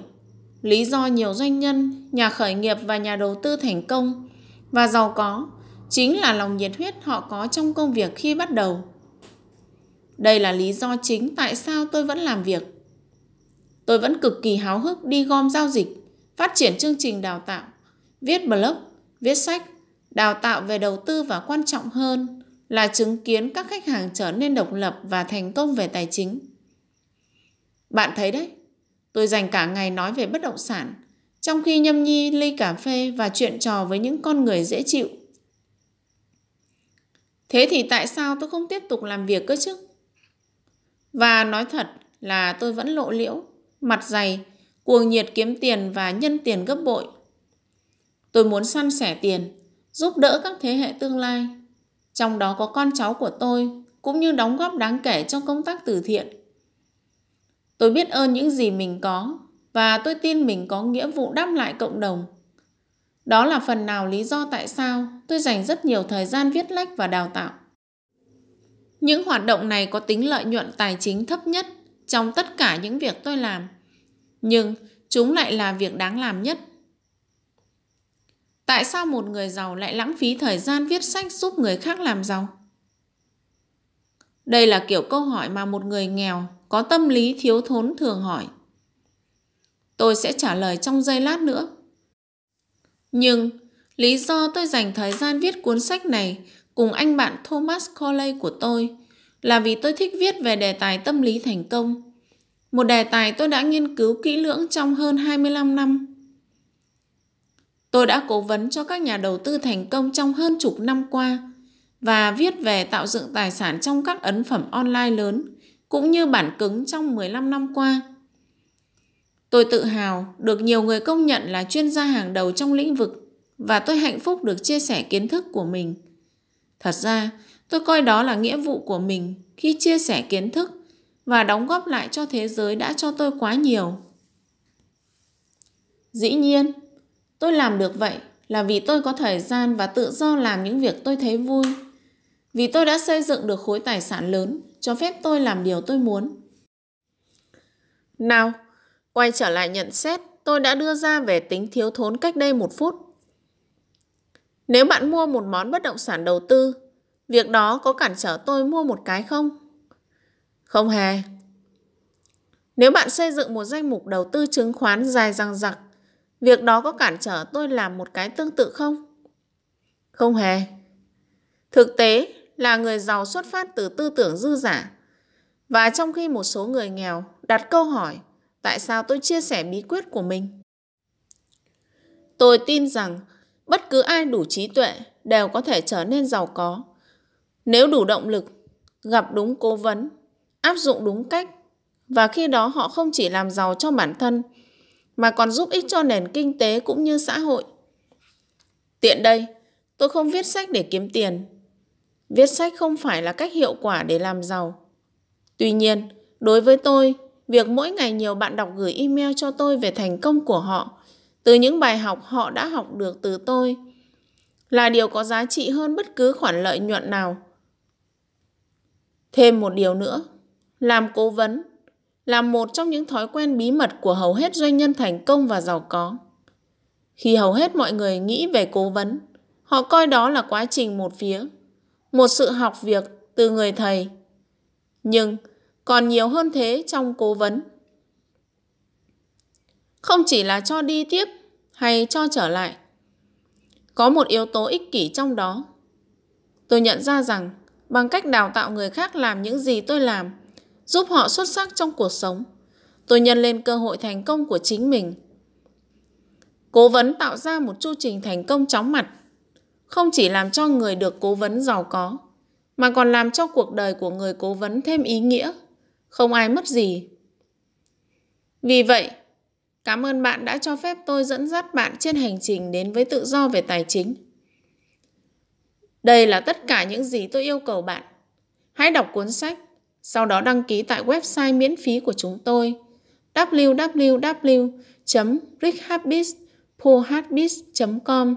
lý do nhiều doanh nhân, nhà khởi nghiệp và nhà đầu tư thành công và giàu có chính là lòng nhiệt huyết họ có trong công việc khi bắt đầu. Đây là lý do chính tại sao tôi vẫn làm việc. Tôi vẫn cực kỳ háo hức đi gom giao dịch, phát triển chương trình đào tạo, viết blog, viết sách, đào tạo về đầu tư và quan trọng hơn là chứng kiến các khách hàng trở nên độc lập và thành công về tài chính. Bạn thấy đấy, Tôi dành cả ngày nói về bất động sản, trong khi nhâm nhi ly cà phê và chuyện trò với những con người dễ chịu. Thế thì tại sao tôi không tiếp tục làm việc cơ chứ? Và nói thật là tôi vẫn lộ liễu, mặt dày, cuồng nhiệt kiếm tiền và nhân tiền gấp bội. Tôi muốn săn sẻ tiền, giúp đỡ các thế hệ tương lai, trong đó có con cháu của tôi, cũng như đóng góp đáng kể cho công tác từ thiện. Tôi biết ơn những gì mình có và tôi tin mình có nghĩa vụ đáp lại cộng đồng. Đó là phần nào lý do tại sao tôi dành rất nhiều thời gian viết lách và đào tạo. Những hoạt động này có tính lợi nhuận tài chính thấp nhất trong tất cả những việc tôi làm, nhưng chúng lại là việc đáng làm nhất. Tại sao một người giàu lại lãng phí thời gian viết sách giúp người khác làm giàu? Đây là kiểu câu hỏi mà một người nghèo có tâm lý thiếu thốn thường hỏi. Tôi sẽ trả lời trong giây lát nữa. Nhưng lý do tôi dành thời gian viết cuốn sách này cùng anh bạn Thomas Corley của tôi là vì tôi thích viết về đề tài tâm lý thành công, một đề tài tôi đã nghiên cứu kỹ lưỡng trong hơn 25 năm. Tôi đã cố vấn cho các nhà đầu tư thành công trong hơn chục năm qua và viết về tạo dựng tài sản trong các ấn phẩm online lớn cũng như bản cứng trong 15 năm qua. Tôi tự hào được nhiều người công nhận là chuyên gia hàng đầu trong lĩnh vực và tôi hạnh phúc được chia sẻ kiến thức của mình. Thật ra, tôi coi đó là nghĩa vụ của mình khi chia sẻ kiến thức và đóng góp lại cho thế giới đã cho tôi quá nhiều. Dĩ nhiên, tôi làm được vậy là vì tôi có thời gian và tự do làm những việc tôi thấy vui. Vì tôi đã xây dựng được khối tài sản lớn cho phép tôi làm điều tôi muốn. Nào, quay trở lại nhận xét tôi đã đưa ra về tính thiếu thốn cách đây một phút. Nếu bạn mua một món bất động sản đầu tư, việc đó có cản trở tôi mua một cái không? Không hề. Nếu bạn xây dựng một danh mục đầu tư chứng khoán dài dằng dặc, việc đó có cản trở tôi làm một cái tương tự không? Không hề. Thực tế là người giàu xuất phát từ tư tưởng dư giả. Và trong khi một số người nghèo đặt câu hỏi tại sao tôi chia sẻ bí quyết của mình. Tôi tin rằng bất cứ ai đủ trí tuệ đều có thể trở nên giàu có. Nếu đủ động lực, gặp đúng cố vấn, áp dụng đúng cách và khi đó họ không chỉ làm giàu cho bản thân mà còn giúp ích cho nền kinh tế cũng như xã hội. Tiện đây, tôi không viết sách để kiếm tiền viết sách không phải là cách hiệu quả để làm giàu tuy nhiên đối với tôi việc mỗi ngày nhiều bạn đọc gửi email cho tôi về thành công của họ từ những bài học họ đã học được từ tôi là điều có giá trị hơn bất cứ khoản lợi nhuận nào thêm một điều nữa làm cố vấn là một trong những thói quen bí mật của hầu hết doanh nhân thành công và giàu có khi hầu hết mọi người nghĩ về cố vấn họ coi đó là quá trình một phía một sự học việc từ người thầy. Nhưng còn nhiều hơn thế trong cố vấn. Không chỉ là cho đi tiếp hay cho trở lại, có một yếu tố ích kỷ trong đó. Tôi nhận ra rằng bằng cách đào tạo người khác làm những gì tôi làm, giúp họ xuất sắc trong cuộc sống, tôi nhân lên cơ hội thành công của chính mình. Cố vấn tạo ra một chu trình thành công chóng mặt – không chỉ làm cho người được cố vấn giàu có, mà còn làm cho cuộc đời của người cố vấn thêm ý nghĩa, không ai mất gì. Vì vậy, cảm ơn bạn đã cho phép tôi dẫn dắt bạn trên hành trình đến với tự do về tài chính. Đây là tất cả những gì tôi yêu cầu bạn. Hãy đọc cuốn sách, sau đó đăng ký tại website miễn phí của chúng tôi www.richhabits.com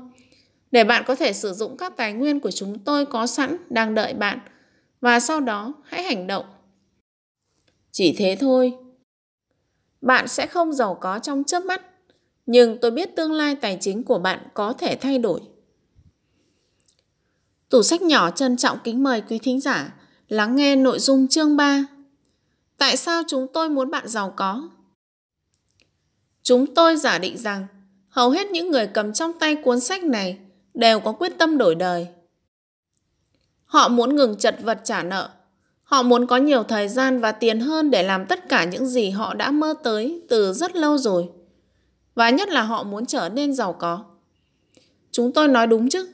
để bạn có thể sử dụng các tài nguyên của chúng tôi có sẵn đang đợi bạn và sau đó hãy hành động. Chỉ thế thôi. Bạn sẽ không giàu có trong chớp mắt, nhưng tôi biết tương lai tài chính của bạn có thể thay đổi. Tủ sách nhỏ trân trọng kính mời quý thính giả lắng nghe nội dung chương 3. Tại sao chúng tôi muốn bạn giàu có? Chúng tôi giả định rằng hầu hết những người cầm trong tay cuốn sách này đều có quyết tâm đổi đời. Họ muốn ngừng chật vật trả nợ. Họ muốn có nhiều thời gian và tiền hơn để làm tất cả những gì họ đã mơ tới từ rất lâu rồi. Và nhất là họ muốn trở nên giàu có. Chúng tôi nói đúng chứ?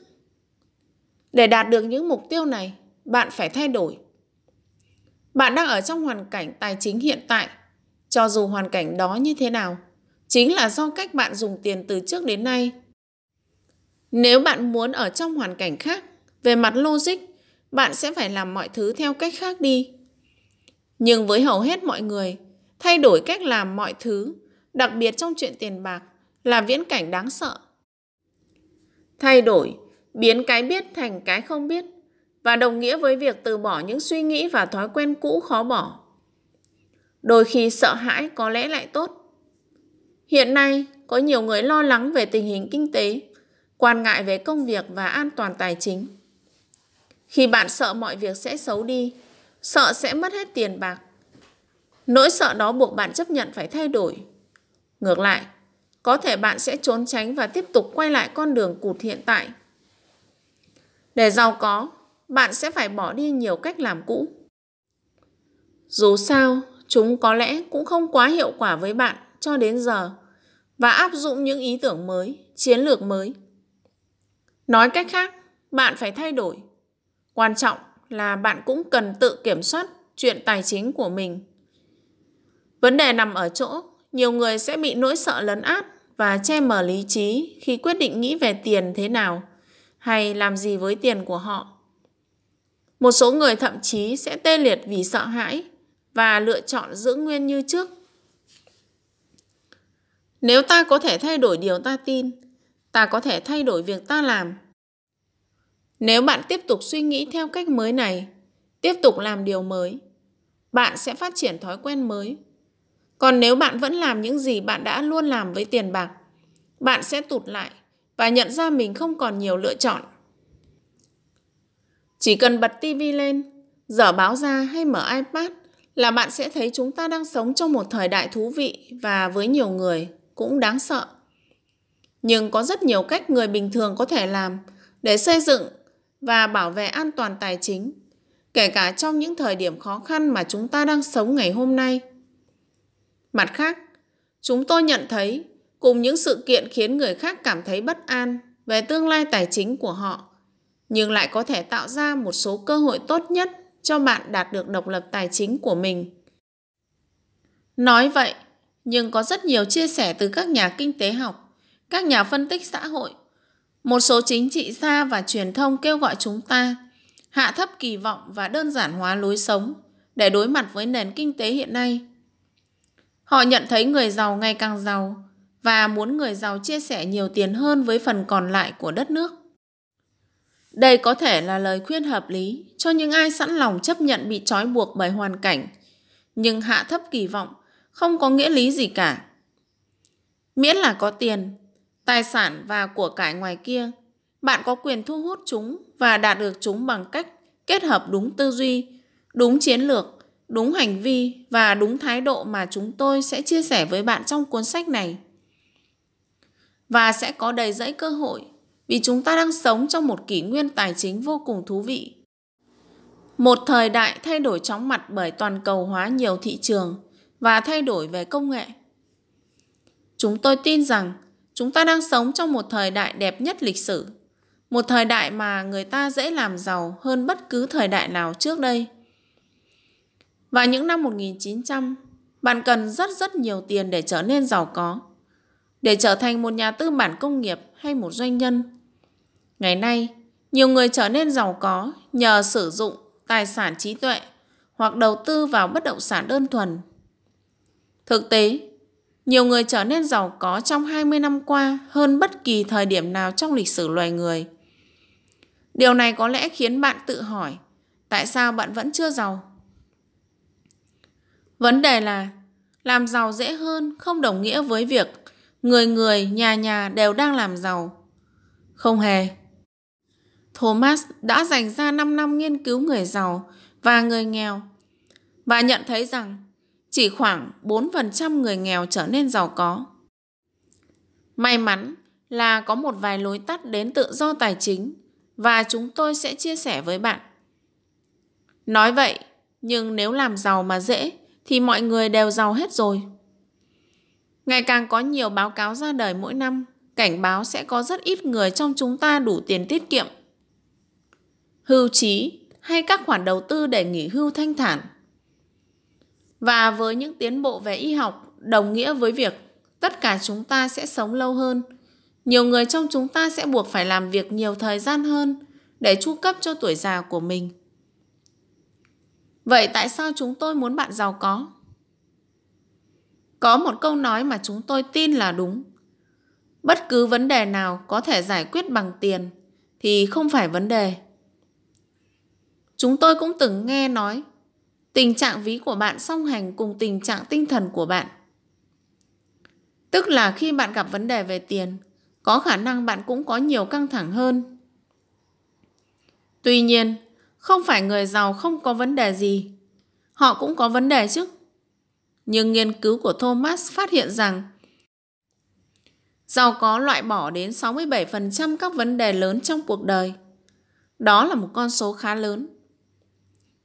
Để đạt được những mục tiêu này, bạn phải thay đổi. Bạn đang ở trong hoàn cảnh tài chính hiện tại, cho dù hoàn cảnh đó như thế nào, chính là do cách bạn dùng tiền từ trước đến nay nếu bạn muốn ở trong hoàn cảnh khác, về mặt logic, bạn sẽ phải làm mọi thứ theo cách khác đi. Nhưng với hầu hết mọi người, thay đổi cách làm mọi thứ, đặc biệt trong chuyện tiền bạc, là viễn cảnh đáng sợ. Thay đổi, biến cái biết thành cái không biết và đồng nghĩa với việc từ bỏ những suy nghĩ và thói quen cũ khó bỏ. Đôi khi sợ hãi có lẽ lại tốt. Hiện nay, có nhiều người lo lắng về tình hình kinh tế quan ngại về công việc và an toàn tài chính. Khi bạn sợ mọi việc sẽ xấu đi, sợ sẽ mất hết tiền bạc, nỗi sợ đó buộc bạn chấp nhận phải thay đổi. Ngược lại, có thể bạn sẽ trốn tránh và tiếp tục quay lại con đường cụt hiện tại. Để giàu có, bạn sẽ phải bỏ đi nhiều cách làm cũ. Dù sao, chúng có lẽ cũng không quá hiệu quả với bạn cho đến giờ và áp dụng những ý tưởng mới, chiến lược mới Nói cách khác, bạn phải thay đổi. Quan trọng là bạn cũng cần tự kiểm soát chuyện tài chính của mình. Vấn đề nằm ở chỗ, nhiều người sẽ bị nỗi sợ lấn át và che mờ lý trí khi quyết định nghĩ về tiền thế nào hay làm gì với tiền của họ. Một số người thậm chí sẽ tê liệt vì sợ hãi và lựa chọn giữ nguyên như trước. Nếu ta có thể thay đổi điều ta tin, ta có thể thay đổi việc ta làm. Nếu bạn tiếp tục suy nghĩ theo cách mới này, tiếp tục làm điều mới, bạn sẽ phát triển thói quen mới. Còn nếu bạn vẫn làm những gì bạn đã luôn làm với tiền bạc, bạn sẽ tụt lại và nhận ra mình không còn nhiều lựa chọn. Chỉ cần bật tivi lên, dở báo ra hay mở iPad là bạn sẽ thấy chúng ta đang sống trong một thời đại thú vị và với nhiều người cũng đáng sợ nhưng có rất nhiều cách người bình thường có thể làm để xây dựng và bảo vệ an toàn tài chính, kể cả trong những thời điểm khó khăn mà chúng ta đang sống ngày hôm nay. Mặt khác, chúng tôi nhận thấy cùng những sự kiện khiến người khác cảm thấy bất an về tương lai tài chính của họ, nhưng lại có thể tạo ra một số cơ hội tốt nhất cho bạn đạt được độc lập tài chính của mình. Nói vậy, nhưng có rất nhiều chia sẻ từ các nhà kinh tế học các nhà phân tích xã hội, một số chính trị gia và truyền thông kêu gọi chúng ta hạ thấp kỳ vọng và đơn giản hóa lối sống để đối mặt với nền kinh tế hiện nay. Họ nhận thấy người giàu ngày càng giàu và muốn người giàu chia sẻ nhiều tiền hơn với phần còn lại của đất nước. Đây có thể là lời khuyên hợp lý cho những ai sẵn lòng chấp nhận bị trói buộc bởi hoàn cảnh, nhưng hạ thấp kỳ vọng không có nghĩa lý gì cả. Miễn là có tiền, tài sản và của cải ngoài kia. Bạn có quyền thu hút chúng và đạt được chúng bằng cách kết hợp đúng tư duy, đúng chiến lược, đúng hành vi và đúng thái độ mà chúng tôi sẽ chia sẻ với bạn trong cuốn sách này. Và sẽ có đầy rẫy cơ hội vì chúng ta đang sống trong một kỷ nguyên tài chính vô cùng thú vị. Một thời đại thay đổi chóng mặt bởi toàn cầu hóa nhiều thị trường và thay đổi về công nghệ. Chúng tôi tin rằng Chúng ta đang sống trong một thời đại đẹp nhất lịch sử, một thời đại mà người ta dễ làm giàu hơn bất cứ thời đại nào trước đây. Và những năm 1900, bạn cần rất rất nhiều tiền để trở nên giàu có, để trở thành một nhà tư bản công nghiệp hay một doanh nhân. Ngày nay, nhiều người trở nên giàu có nhờ sử dụng tài sản trí tuệ hoặc đầu tư vào bất động sản đơn thuần. Thực tế, nhiều người trở nên giàu có trong 20 năm qua hơn bất kỳ thời điểm nào trong lịch sử loài người. Điều này có lẽ khiến bạn tự hỏi, tại sao bạn vẫn chưa giàu? Vấn đề là làm giàu dễ hơn không đồng nghĩa với việc người người, nhà nhà đều đang làm giàu. Không hề. Thomas đã dành ra 5 năm nghiên cứu người giàu và người nghèo và nhận thấy rằng chỉ khoảng 4% người nghèo trở nên giàu có. May mắn là có một vài lối tắt đến tự do tài chính và chúng tôi sẽ chia sẻ với bạn. Nói vậy, nhưng nếu làm giàu mà dễ thì mọi người đều giàu hết rồi. Ngày càng có nhiều báo cáo ra đời mỗi năm, cảnh báo sẽ có rất ít người trong chúng ta đủ tiền tiết kiệm. Hưu trí hay các khoản đầu tư để nghỉ hưu thanh thản – và với những tiến bộ về y học đồng nghĩa với việc tất cả chúng ta sẽ sống lâu hơn. Nhiều người trong chúng ta sẽ buộc phải làm việc nhiều thời gian hơn để chu cấp cho tuổi già của mình. Vậy tại sao chúng tôi muốn bạn giàu có? Có một câu nói mà chúng tôi tin là đúng. Bất cứ vấn đề nào có thể giải quyết bằng tiền thì không phải vấn đề. Chúng tôi cũng từng nghe nói Tình trạng ví của bạn song hành cùng tình trạng tinh thần của bạn. Tức là khi bạn gặp vấn đề về tiền, có khả năng bạn cũng có nhiều căng thẳng hơn. Tuy nhiên, không phải người giàu không có vấn đề gì. Họ cũng có vấn đề chứ. Nhưng nghiên cứu của Thomas phát hiện rằng giàu có loại bỏ đến 67% các vấn đề lớn trong cuộc đời. Đó là một con số khá lớn.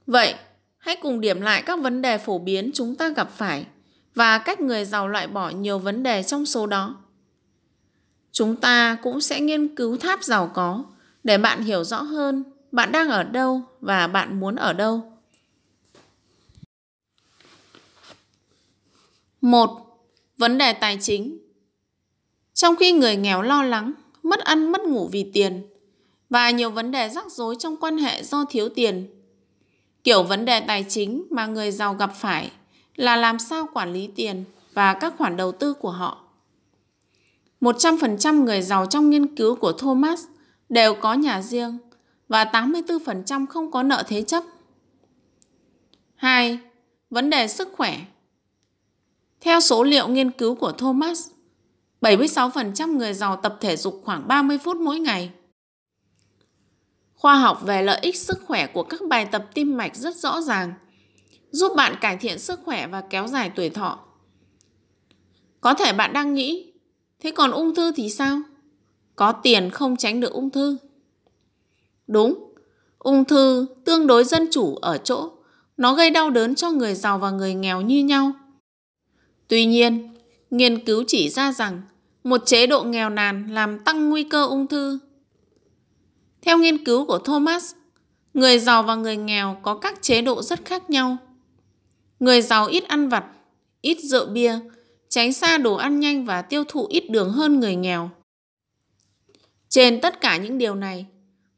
Vậy, Hãy cùng điểm lại các vấn đề phổ biến chúng ta gặp phải và cách người giàu loại bỏ nhiều vấn đề trong số đó. Chúng ta cũng sẽ nghiên cứu tháp giàu có để bạn hiểu rõ hơn bạn đang ở đâu và bạn muốn ở đâu. Một Vấn đề tài chính. Trong khi người nghèo lo lắng, mất ăn mất ngủ vì tiền và nhiều vấn đề rắc rối trong quan hệ do thiếu tiền, Kiểu vấn đề tài chính mà người giàu gặp phải là làm sao quản lý tiền và các khoản đầu tư của họ. 100% người giàu trong nghiên cứu của Thomas đều có nhà riêng và 84% không có nợ thế chấp. 2. Vấn đề sức khỏe Theo số liệu nghiên cứu của Thomas, 76% người giàu tập thể dục khoảng 30 phút mỗi ngày – Khoa học về lợi ích sức khỏe của các bài tập tim mạch rất rõ ràng, giúp bạn cải thiện sức khỏe và kéo dài tuổi thọ. Có thể bạn đang nghĩ, thế còn ung thư thì sao? Có tiền không tránh được ung thư. Đúng, ung thư tương đối dân chủ ở chỗ nó gây đau đớn cho người giàu và người nghèo như nhau. Tuy nhiên, nghiên cứu chỉ ra rằng một chế độ nghèo nàn làm tăng nguy cơ ung thư theo nghiên cứu của Thomas, người giàu và người nghèo có các chế độ rất khác nhau. Người giàu ít ăn vặt, ít rượu bia, tránh xa đồ ăn nhanh và tiêu thụ ít đường hơn người nghèo. Trên tất cả những điều này,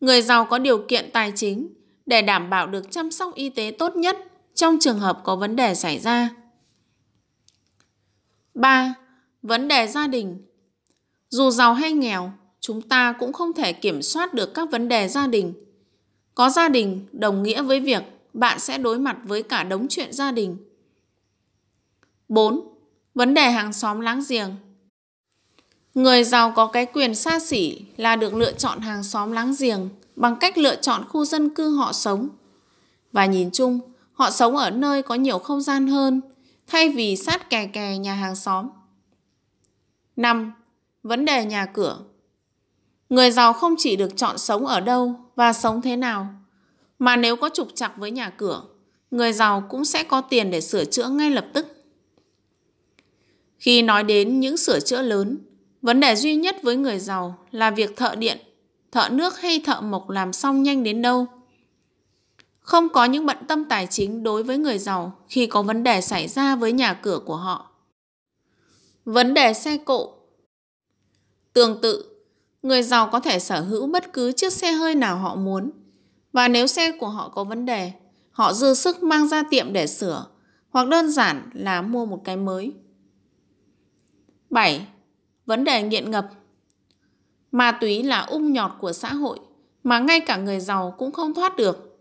người giàu có điều kiện tài chính để đảm bảo được chăm sóc y tế tốt nhất trong trường hợp có vấn đề xảy ra. 3. Vấn đề gia đình Dù giàu hay nghèo, chúng ta cũng không thể kiểm soát được các vấn đề gia đình. Có gia đình đồng nghĩa với việc bạn sẽ đối mặt với cả đống chuyện gia đình. 4. Vấn đề hàng xóm láng giềng Người giàu có cái quyền xa xỉ là được lựa chọn hàng xóm láng giềng bằng cách lựa chọn khu dân cư họ sống. Và nhìn chung, họ sống ở nơi có nhiều không gian hơn thay vì sát kè kè nhà hàng xóm. 5. Vấn đề nhà cửa Người giàu không chỉ được chọn sống ở đâu và sống thế nào, mà nếu có trục chặt với nhà cửa, người giàu cũng sẽ có tiền để sửa chữa ngay lập tức. Khi nói đến những sửa chữa lớn, vấn đề duy nhất với người giàu là việc thợ điện, thợ nước hay thợ mộc làm xong nhanh đến đâu. Không có những bận tâm tài chính đối với người giàu khi có vấn đề xảy ra với nhà cửa của họ. Vấn đề xe cộ Tương tự, Người giàu có thể sở hữu bất cứ chiếc xe hơi nào họ muốn. Và nếu xe của họ có vấn đề, họ dư sức mang ra tiệm để sửa hoặc đơn giản là mua một cái mới. 7. Vấn đề nghiện ngập Ma túy là ung nhọt của xã hội mà ngay cả người giàu cũng không thoát được.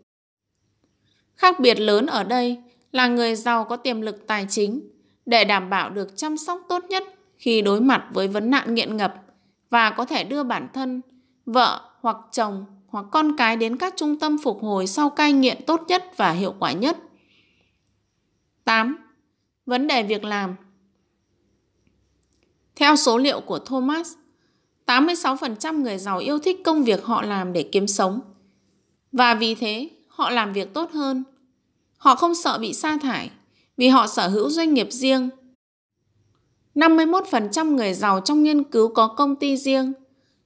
Khác biệt lớn ở đây là người giàu có tiềm lực tài chính để đảm bảo được chăm sóc tốt nhất khi đối mặt với vấn nạn nghiện ngập và có thể đưa bản thân, vợ hoặc chồng hoặc con cái đến các trung tâm phục hồi sau cai nghiện tốt nhất và hiệu quả nhất. 8. Vấn đề việc làm Theo số liệu của Thomas, 86% người giàu yêu thích công việc họ làm để kiếm sống. Và vì thế, họ làm việc tốt hơn. Họ không sợ bị sa thải vì họ sở hữu doanh nghiệp riêng 51% người giàu trong nghiên cứu có công ty riêng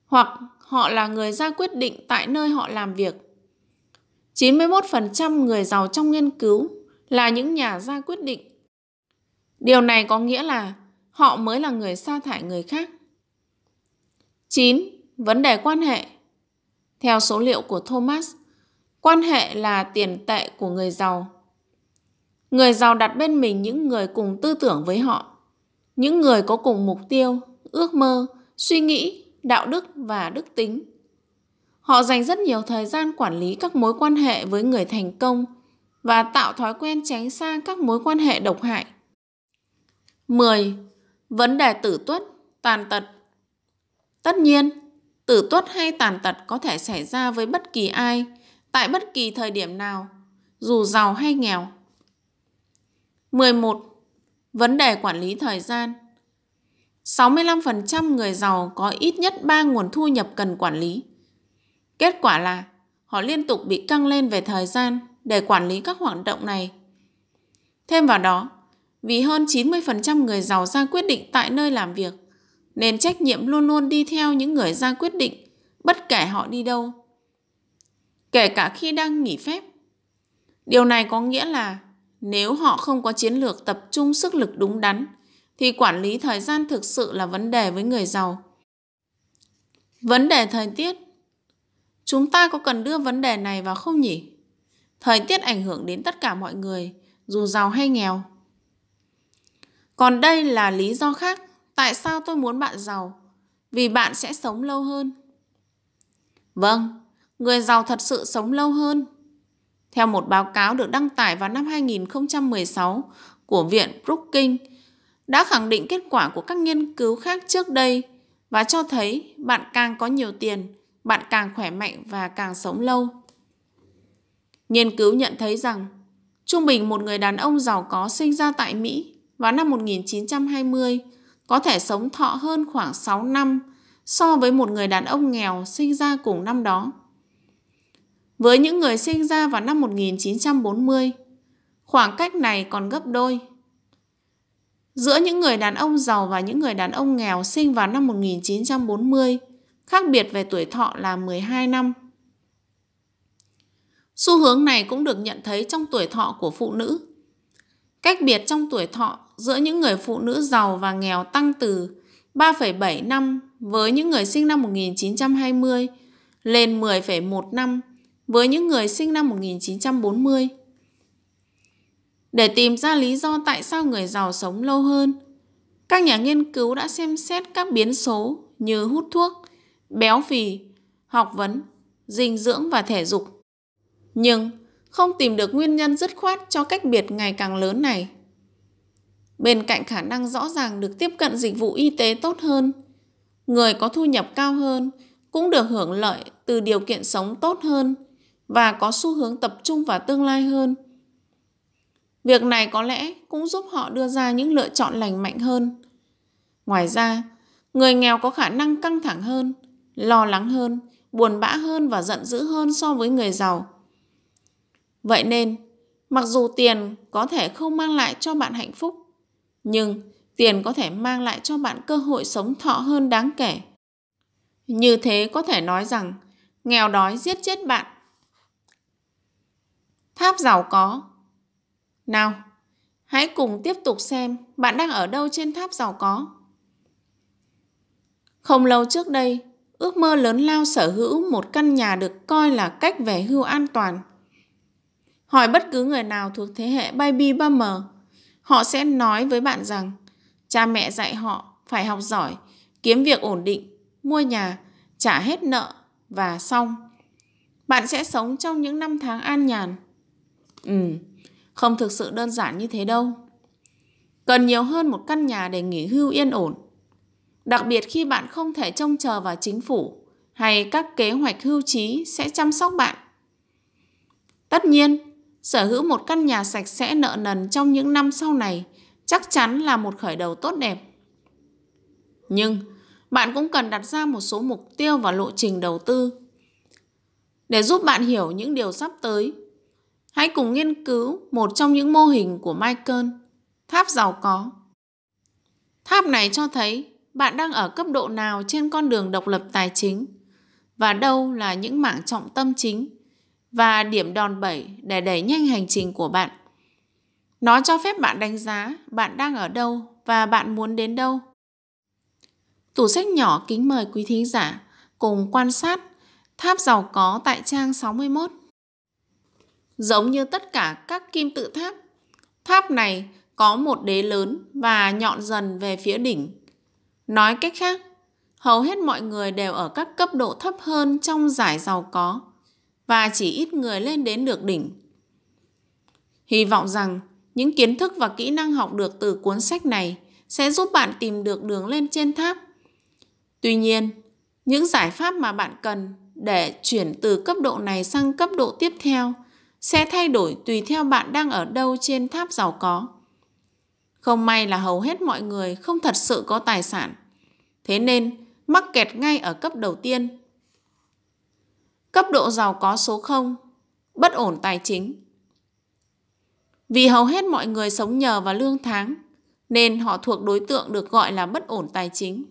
hoặc họ là người ra quyết định tại nơi họ làm việc. 91% người giàu trong nghiên cứu là những nhà ra quyết định. Điều này có nghĩa là họ mới là người sa thải người khác. 9. Vấn đề quan hệ Theo số liệu của Thomas, quan hệ là tiền tệ của người giàu. Người giàu đặt bên mình những người cùng tư tưởng với họ những người có cùng mục tiêu ước mơ suy nghĩ đạo đức và đức tính họ dành rất nhiều thời gian quản lý các mối quan hệ với người thành công và tạo thói quen tránh xa các mối quan hệ độc hại 10. Vấn đề tử tuất, tàn tật Tất nhiên, tử tuất hay tàn tật có thể xảy ra với bất kỳ ai, tại bất kỳ thời điểm nào, dù giàu hay nghèo. 11. Vấn đề quản lý thời gian 65% người giàu có ít nhất 3 nguồn thu nhập cần quản lý. Kết quả là họ liên tục bị căng lên về thời gian để quản lý các hoạt động này. Thêm vào đó, vì hơn 90% người giàu ra quyết định tại nơi làm việc, nên trách nhiệm luôn luôn đi theo những người ra quyết định, bất kể họ đi đâu. Kể cả khi đang nghỉ phép. Điều này có nghĩa là nếu họ không có chiến lược tập trung sức lực đúng đắn, thì quản lý thời gian thực sự là vấn đề với người giàu. Vấn đề thời tiết Chúng ta có cần đưa vấn đề này vào không nhỉ? Thời tiết ảnh hưởng đến tất cả mọi người, dù giàu hay nghèo. Còn đây là lý do khác tại sao tôi muốn bạn giàu, vì bạn sẽ sống lâu hơn. Vâng, người giàu thật sự sống lâu hơn theo một báo cáo được đăng tải vào năm 2016 của Viện Brookings, đã khẳng định kết quả của các nghiên cứu khác trước đây và cho thấy bạn càng có nhiều tiền, bạn càng khỏe mạnh và càng sống lâu. Nghiên cứu nhận thấy rằng trung bình một người đàn ông giàu có sinh ra tại Mỹ vào năm 1920 có thể sống thọ hơn khoảng 6 năm so với một người đàn ông nghèo sinh ra cùng năm đó. Với những người sinh ra vào năm 1940, khoảng cách này còn gấp đôi. Giữa những người đàn ông giàu và những người đàn ông nghèo sinh vào năm 1940, khác biệt về tuổi thọ là 12 năm. Xu hướng này cũng được nhận thấy trong tuổi thọ của phụ nữ. Cách biệt trong tuổi thọ giữa những người phụ nữ giàu và nghèo tăng từ 3,7 năm với những người sinh năm 1920 lên 10,1 năm với những người sinh năm 1940. Để tìm ra lý do tại sao người giàu sống lâu hơn, các nhà nghiên cứu đã xem xét các biến số như hút thuốc, béo phì, học vấn, dinh dưỡng và thể dục. Nhưng không tìm được nguyên nhân dứt khoát cho cách biệt ngày càng lớn này. Bên cạnh khả năng rõ ràng được tiếp cận dịch vụ y tế tốt hơn, người có thu nhập cao hơn cũng được hưởng lợi từ điều kiện sống tốt hơn và có xu hướng tập trung vào tương lai hơn. Việc này có lẽ cũng giúp họ đưa ra những lựa chọn lành mạnh hơn. Ngoài ra, người nghèo có khả năng căng thẳng hơn, lo lắng hơn, buồn bã hơn và giận dữ hơn so với người giàu. Vậy nên, mặc dù tiền có thể không mang lại cho bạn hạnh phúc, nhưng tiền có thể mang lại cho bạn cơ hội sống thọ hơn đáng kể. Như thế có thể nói rằng, nghèo đói giết chết bạn Tháp giàu có. Nào, hãy cùng tiếp tục xem bạn đang ở đâu trên tháp giàu có. Không lâu trước đây, ước mơ lớn lao sở hữu một căn nhà được coi là cách về hưu an toàn. Hỏi bất cứ người nào thuộc thế hệ baby boomer, họ sẽ nói với bạn rằng cha mẹ dạy họ phải học giỏi, kiếm việc ổn định, mua nhà, trả hết nợ và xong. Bạn sẽ sống trong những năm tháng an nhàn, Ừ, không thực sự đơn giản như thế đâu. Cần nhiều hơn một căn nhà để nghỉ hưu yên ổn. Đặc biệt khi bạn không thể trông chờ vào chính phủ hay các kế hoạch hưu trí sẽ chăm sóc bạn. Tất nhiên, sở hữu một căn nhà sạch sẽ nợ nần trong những năm sau này chắc chắn là một khởi đầu tốt đẹp. Nhưng, bạn cũng cần đặt ra một số mục tiêu và lộ trình đầu tư. Để giúp bạn hiểu những điều sắp tới, Hãy cùng nghiên cứu một trong những mô hình của Michael, tháp giàu có. Tháp này cho thấy bạn đang ở cấp độ nào trên con đường độc lập tài chính và đâu là những mảng trọng tâm chính và điểm đòn bẩy để đẩy nhanh hành trình của bạn. Nó cho phép bạn đánh giá bạn đang ở đâu và bạn muốn đến đâu. Tủ sách nhỏ kính mời quý thính giả cùng quan sát tháp giàu có tại trang 61 giống như tất cả các kim tự tháp. Tháp này có một đế lớn và nhọn dần về phía đỉnh. Nói cách khác, hầu hết mọi người đều ở các cấp độ thấp hơn trong giải giàu có và chỉ ít người lên đến được đỉnh. Hy vọng rằng những kiến thức và kỹ năng học được từ cuốn sách này sẽ giúp bạn tìm được đường lên trên tháp. Tuy nhiên, những giải pháp mà bạn cần để chuyển từ cấp độ này sang cấp độ tiếp theo sẽ thay đổi tùy theo bạn đang ở đâu trên tháp giàu có. Không may là hầu hết mọi người không thật sự có tài sản. Thế nên, mắc kẹt ngay ở cấp đầu tiên. Cấp độ giàu có số 0, bất ổn tài chính. Vì hầu hết mọi người sống nhờ vào lương tháng, nên họ thuộc đối tượng được gọi là bất ổn tài chính.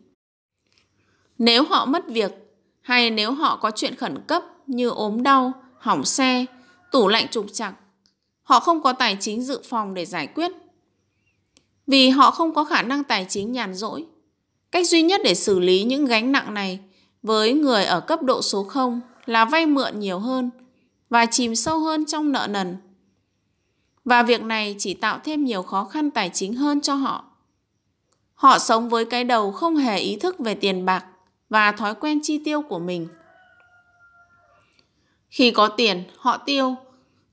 Nếu họ mất việc hay nếu họ có chuyện khẩn cấp như ốm đau, hỏng xe tủ lạnh trục chặt Họ không có tài chính dự phòng để giải quyết. Vì họ không có khả năng tài chính nhàn rỗi. Cách duy nhất để xử lý những gánh nặng này với người ở cấp độ số 0 là vay mượn nhiều hơn và chìm sâu hơn trong nợ nần. Và việc này chỉ tạo thêm nhiều khó khăn tài chính hơn cho họ. Họ sống với cái đầu không hề ý thức về tiền bạc và thói quen chi tiêu của mình. Khi có tiền, họ tiêu,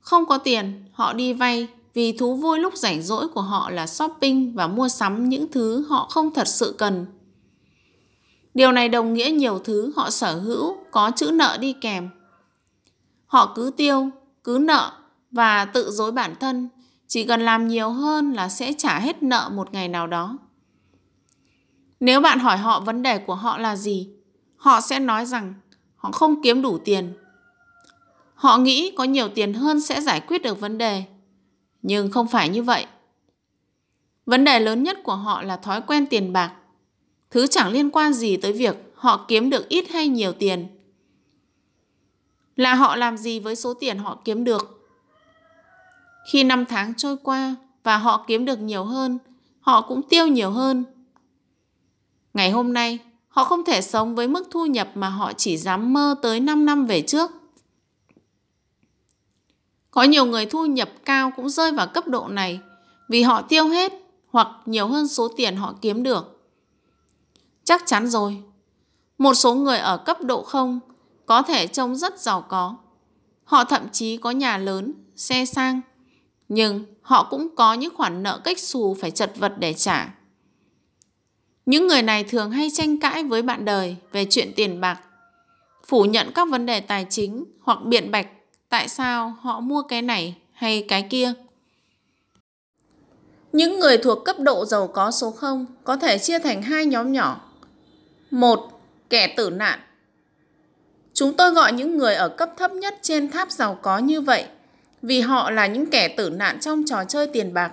không có tiền, họ đi vay vì thú vui lúc rảnh rỗi của họ là shopping và mua sắm những thứ họ không thật sự cần. Điều này đồng nghĩa nhiều thứ họ sở hữu có chữ nợ đi kèm. Họ cứ tiêu, cứ nợ và tự dối bản thân, chỉ cần làm nhiều hơn là sẽ trả hết nợ một ngày nào đó. Nếu bạn hỏi họ vấn đề của họ là gì, họ sẽ nói rằng họ không kiếm đủ tiền Họ nghĩ có nhiều tiền hơn sẽ giải quyết được vấn đề. Nhưng không phải như vậy. Vấn đề lớn nhất của họ là thói quen tiền bạc. Thứ chẳng liên quan gì tới việc họ kiếm được ít hay nhiều tiền. Là họ làm gì với số tiền họ kiếm được. Khi năm tháng trôi qua và họ kiếm được nhiều hơn, họ cũng tiêu nhiều hơn. Ngày hôm nay, họ không thể sống với mức thu nhập mà họ chỉ dám mơ tới 5 năm về trước. Có nhiều người thu nhập cao cũng rơi vào cấp độ này vì họ tiêu hết hoặc nhiều hơn số tiền họ kiếm được. Chắc chắn rồi, một số người ở cấp độ không có thể trông rất giàu có. Họ thậm chí có nhà lớn, xe sang, nhưng họ cũng có những khoản nợ cách xù phải chật vật để trả. Những người này thường hay tranh cãi với bạn đời về chuyện tiền bạc, phủ nhận các vấn đề tài chính hoặc biện bạch tại sao họ mua cái này hay cái kia. Những người thuộc cấp độ giàu có số 0 có thể chia thành hai nhóm nhỏ. Một, kẻ tử nạn. Chúng tôi gọi những người ở cấp thấp nhất trên tháp giàu có như vậy vì họ là những kẻ tử nạn trong trò chơi tiền bạc.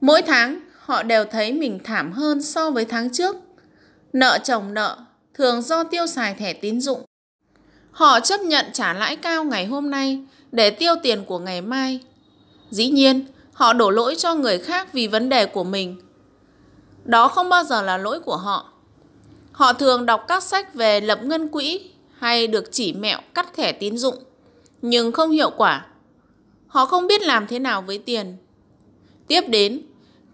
Mỗi tháng, họ đều thấy mình thảm hơn so với tháng trước. Nợ chồng nợ thường do tiêu xài thẻ tín dụng Họ chấp nhận trả lãi cao ngày hôm nay để tiêu tiền của ngày mai. Dĩ nhiên, họ đổ lỗi cho người khác vì vấn đề của mình. Đó không bao giờ là lỗi của họ. Họ thường đọc các sách về lập ngân quỹ hay được chỉ mẹo cắt thẻ tín dụng, nhưng không hiệu quả. Họ không biết làm thế nào với tiền. Tiếp đến,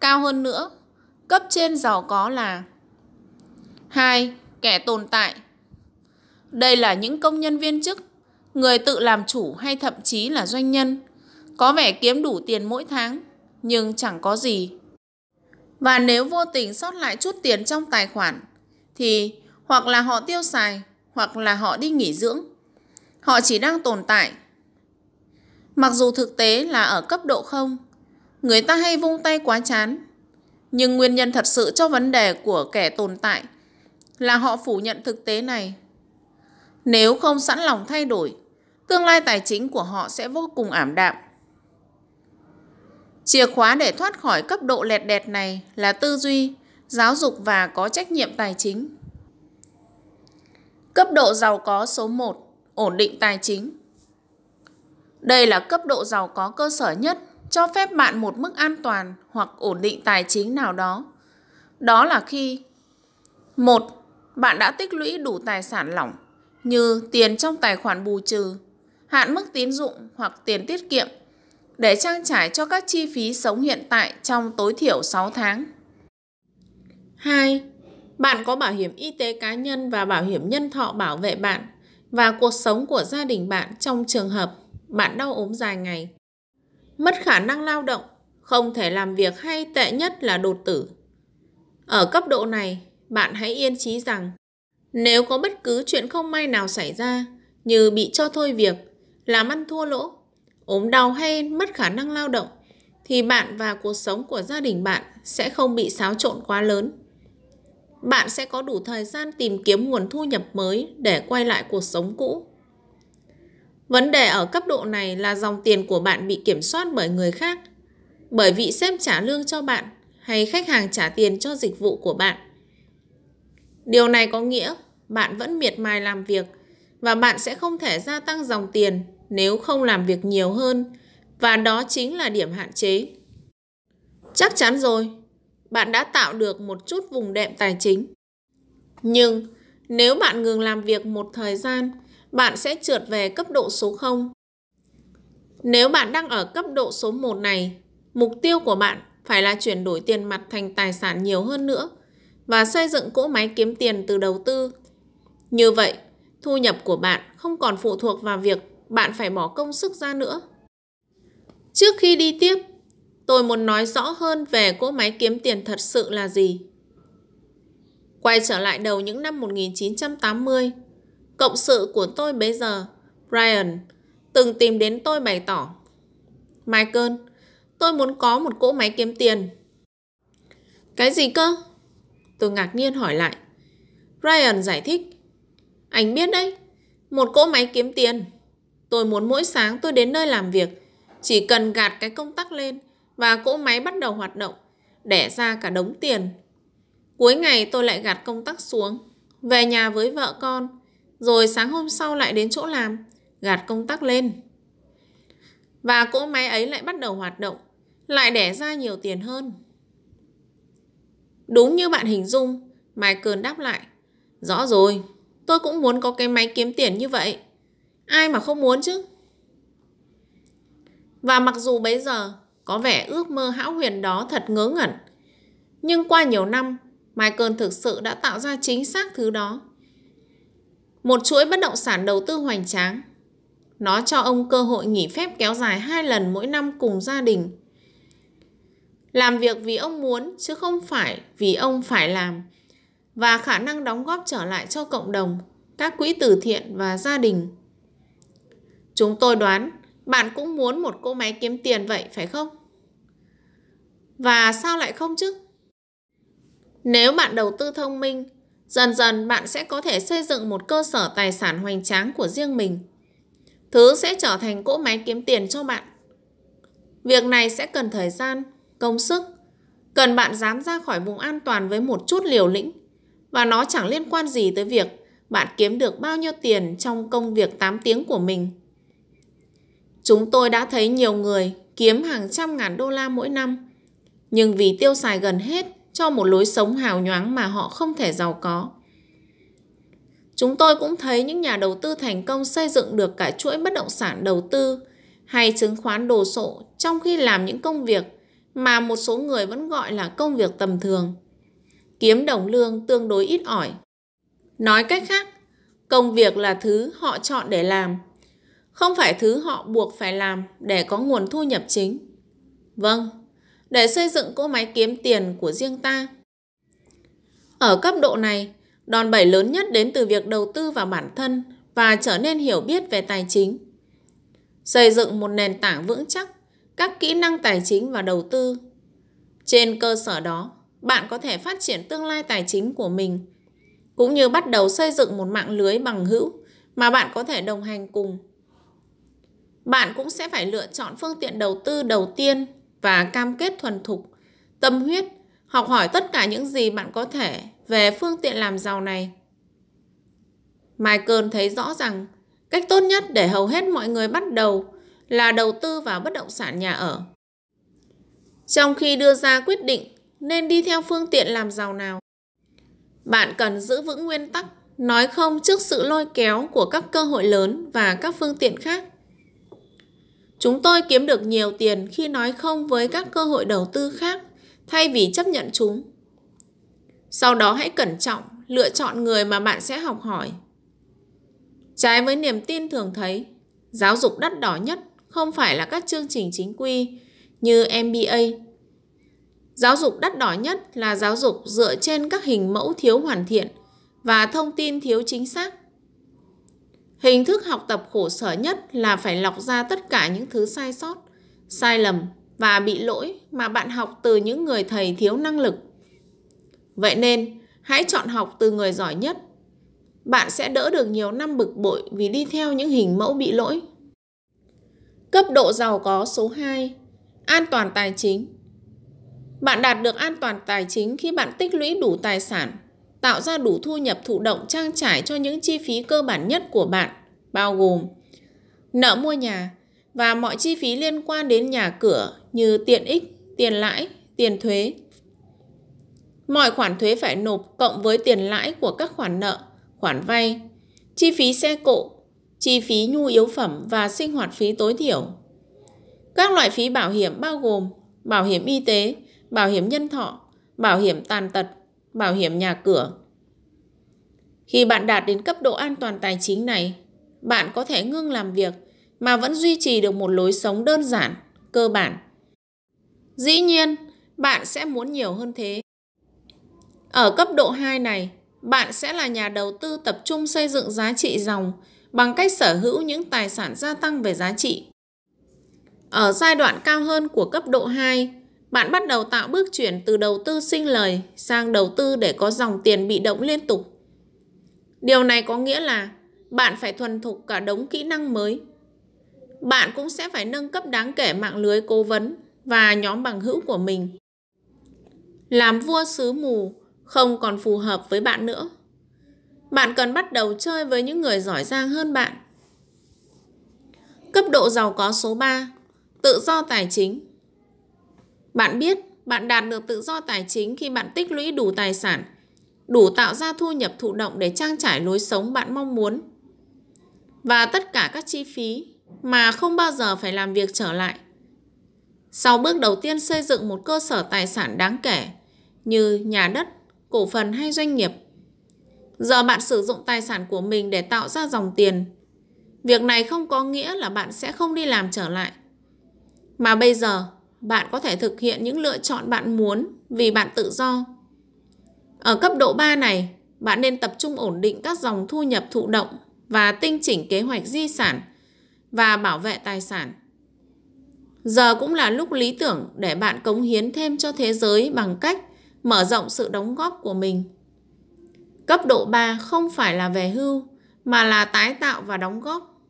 cao hơn nữa, cấp trên giàu có là hai Kẻ tồn tại đây là những công nhân viên chức, người tự làm chủ hay thậm chí là doanh nhân. Có vẻ kiếm đủ tiền mỗi tháng, nhưng chẳng có gì. Và nếu vô tình sót lại chút tiền trong tài khoản, thì hoặc là họ tiêu xài, hoặc là họ đi nghỉ dưỡng. Họ chỉ đang tồn tại. Mặc dù thực tế là ở cấp độ không, người ta hay vung tay quá chán. Nhưng nguyên nhân thật sự cho vấn đề của kẻ tồn tại là họ phủ nhận thực tế này nếu không sẵn lòng thay đổi, tương lai tài chính của họ sẽ vô cùng ảm đạm. Chìa khóa để thoát khỏi cấp độ lẹt đẹt này là tư duy, giáo dục và có trách nhiệm tài chính. Cấp độ giàu có số 1, ổn định tài chính. Đây là cấp độ giàu có cơ sở nhất, cho phép bạn một mức an toàn hoặc ổn định tài chính nào đó. Đó là khi một Bạn đã tích lũy đủ tài sản lỏng như tiền trong tài khoản bù trừ, hạn mức tín dụng hoặc tiền tiết kiệm để trang trải cho các chi phí sống hiện tại trong tối thiểu 6 tháng. 2. Bạn có bảo hiểm y tế cá nhân và bảo hiểm nhân thọ bảo vệ bạn và cuộc sống của gia đình bạn trong trường hợp bạn đau ốm dài ngày, mất khả năng lao động, không thể làm việc hay tệ nhất là đột tử. Ở cấp độ này, bạn hãy yên chí rằng nếu có bất cứ chuyện không may nào xảy ra, như bị cho thôi việc, làm ăn thua lỗ, ốm đau hay mất khả năng lao động, thì bạn và cuộc sống của gia đình bạn sẽ không bị xáo trộn quá lớn. Bạn sẽ có đủ thời gian tìm kiếm nguồn thu nhập mới để quay lại cuộc sống cũ. Vấn đề ở cấp độ này là dòng tiền của bạn bị kiểm soát bởi người khác, bởi vị sếp trả lương cho bạn hay khách hàng trả tiền cho dịch vụ của bạn. Điều này có nghĩa bạn vẫn miệt mài làm việc và bạn sẽ không thể gia tăng dòng tiền nếu không làm việc nhiều hơn và đó chính là điểm hạn chế. Chắc chắn rồi, bạn đã tạo được một chút vùng đệm tài chính. Nhưng nếu bạn ngừng làm việc một thời gian, bạn sẽ trượt về cấp độ số 0. Nếu bạn đang ở cấp độ số 1 này, mục tiêu của bạn phải là chuyển đổi tiền mặt thành tài sản nhiều hơn nữa và xây dựng cỗ máy kiếm tiền từ đầu tư như vậy, thu nhập của bạn không còn phụ thuộc vào việc bạn phải bỏ công sức ra nữa. Trước khi đi tiếp, tôi muốn nói rõ hơn về cỗ máy kiếm tiền thật sự là gì. Quay trở lại đầu những năm 1980, cộng sự của tôi bấy giờ, Brian, từng tìm đến tôi bày tỏ Michael, tôi muốn có một cỗ máy kiếm tiền. Cái gì cơ? Tôi ngạc nhiên hỏi lại. Brian giải thích anh biết đấy, một cỗ máy kiếm tiền. Tôi muốn mỗi sáng tôi đến nơi làm việc, chỉ cần gạt cái công tắc lên và cỗ máy bắt đầu hoạt động, đẻ ra cả đống tiền. Cuối ngày tôi lại gạt công tắc xuống, về nhà với vợ con, rồi sáng hôm sau lại đến chỗ làm, gạt công tắc lên. Và cỗ máy ấy lại bắt đầu hoạt động, lại đẻ ra nhiều tiền hơn. Đúng như bạn hình dung, Michael đáp lại. Rõ rồi, Tôi cũng muốn có cái máy kiếm tiền như vậy. Ai mà không muốn chứ? Và mặc dù bây giờ có vẻ ước mơ hão huyền đó thật ngớ ngẩn, nhưng qua nhiều năm, Michael thực sự đã tạo ra chính xác thứ đó. Một chuỗi bất động sản đầu tư hoành tráng. Nó cho ông cơ hội nghỉ phép kéo dài hai lần mỗi năm cùng gia đình. Làm việc vì ông muốn chứ không phải vì ông phải làm – và khả năng đóng góp trở lại cho cộng đồng, các quỹ từ thiện và gia đình. Chúng tôi đoán bạn cũng muốn một cỗ máy kiếm tiền vậy phải không? Và sao lại không chứ? Nếu bạn đầu tư thông minh, dần dần bạn sẽ có thể xây dựng một cơ sở tài sản hoành tráng của riêng mình. Thứ sẽ trở thành cỗ máy kiếm tiền cho bạn. Việc này sẽ cần thời gian, công sức, cần bạn dám ra khỏi vùng an toàn với một chút liều lĩnh và nó chẳng liên quan gì tới việc bạn kiếm được bao nhiêu tiền trong công việc 8 tiếng của mình. Chúng tôi đã thấy nhiều người kiếm hàng trăm ngàn đô la mỗi năm, nhưng vì tiêu xài gần hết cho một lối sống hào nhoáng mà họ không thể giàu có. Chúng tôi cũng thấy những nhà đầu tư thành công xây dựng được cả chuỗi bất động sản đầu tư hay chứng khoán đồ sộ trong khi làm những công việc mà một số người vẫn gọi là công việc tầm thường kiếm đồng lương tương đối ít ỏi. Nói cách khác, công việc là thứ họ chọn để làm, không phải thứ họ buộc phải làm để có nguồn thu nhập chính. Vâng, để xây dựng cỗ máy kiếm tiền của riêng ta. Ở cấp độ này, đòn bẩy lớn nhất đến từ việc đầu tư vào bản thân và trở nên hiểu biết về tài chính. Xây dựng một nền tảng vững chắc, các kỹ năng tài chính và đầu tư. Trên cơ sở đó, bạn có thể phát triển tương lai tài chính của mình, cũng như bắt đầu xây dựng một mạng lưới bằng hữu mà bạn có thể đồng hành cùng. Bạn cũng sẽ phải lựa chọn phương tiện đầu tư đầu tiên và cam kết thuần thục, tâm huyết, học hỏi tất cả những gì bạn có thể về phương tiện làm giàu này. Michael thấy rõ rằng cách tốt nhất để hầu hết mọi người bắt đầu là đầu tư vào bất động sản nhà ở. Trong khi đưa ra quyết định nên đi theo phương tiện làm giàu nào. Bạn cần giữ vững nguyên tắc nói không trước sự lôi kéo của các cơ hội lớn và các phương tiện khác. Chúng tôi kiếm được nhiều tiền khi nói không với các cơ hội đầu tư khác thay vì chấp nhận chúng. Sau đó hãy cẩn trọng lựa chọn người mà bạn sẽ học hỏi. Trái với niềm tin thường thấy, giáo dục đắt đỏ nhất không phải là các chương trình chính quy như MBA Giáo dục đắt đỏ nhất là giáo dục dựa trên các hình mẫu thiếu hoàn thiện và thông tin thiếu chính xác. Hình thức học tập khổ sở nhất là phải lọc ra tất cả những thứ sai sót, sai lầm và bị lỗi mà bạn học từ những người thầy thiếu năng lực. Vậy nên, hãy chọn học từ người giỏi nhất. Bạn sẽ đỡ được nhiều năm bực bội vì đi theo những hình mẫu bị lỗi. Cấp độ giàu có số 2 An toàn tài chính bạn đạt được an toàn tài chính khi bạn tích lũy đủ tài sản, tạo ra đủ thu nhập thụ động trang trải cho những chi phí cơ bản nhất của bạn, bao gồm nợ mua nhà và mọi chi phí liên quan đến nhà cửa như tiện ích, tiền lãi, tiền thuế. Mọi khoản thuế phải nộp cộng với tiền lãi của các khoản nợ, khoản vay, chi phí xe cộ, chi phí nhu yếu phẩm và sinh hoạt phí tối thiểu. Các loại phí bảo hiểm bao gồm bảo hiểm y tế, bảo hiểm nhân thọ, bảo hiểm tàn tật, bảo hiểm nhà cửa. Khi bạn đạt đến cấp độ an toàn tài chính này, bạn có thể ngưng làm việc mà vẫn duy trì được một lối sống đơn giản, cơ bản. Dĩ nhiên, bạn sẽ muốn nhiều hơn thế. Ở cấp độ 2 này, bạn sẽ là nhà đầu tư tập trung xây dựng giá trị dòng bằng cách sở hữu những tài sản gia tăng về giá trị. Ở giai đoạn cao hơn của cấp độ 2, bạn bắt đầu tạo bước chuyển từ đầu tư sinh lời sang đầu tư để có dòng tiền bị động liên tục. Điều này có nghĩa là bạn phải thuần thục cả đống kỹ năng mới. Bạn cũng sẽ phải nâng cấp đáng kể mạng lưới cố vấn và nhóm bằng hữu của mình. Làm vua sứ mù không còn phù hợp với bạn nữa. Bạn cần bắt đầu chơi với những người giỏi giang hơn bạn. Cấp độ giàu có số 3, tự do tài chính. Bạn biết bạn đạt được tự do tài chính khi bạn tích lũy đủ tài sản, đủ tạo ra thu nhập thụ động để trang trải lối sống bạn mong muốn và tất cả các chi phí mà không bao giờ phải làm việc trở lại. Sau bước đầu tiên xây dựng một cơ sở tài sản đáng kể như nhà đất, cổ phần hay doanh nghiệp, giờ bạn sử dụng tài sản của mình để tạo ra dòng tiền. Việc này không có nghĩa là bạn sẽ không đi làm trở lại. Mà bây giờ, bạn có thể thực hiện những lựa chọn bạn muốn vì bạn tự do. Ở cấp độ 3 này, bạn nên tập trung ổn định các dòng thu nhập thụ động và tinh chỉnh kế hoạch di sản và bảo vệ tài sản. Giờ cũng là lúc lý tưởng để bạn cống hiến thêm cho thế giới bằng cách mở rộng sự đóng góp của mình. Cấp độ 3 không phải là về hưu mà là tái tạo và đóng góp.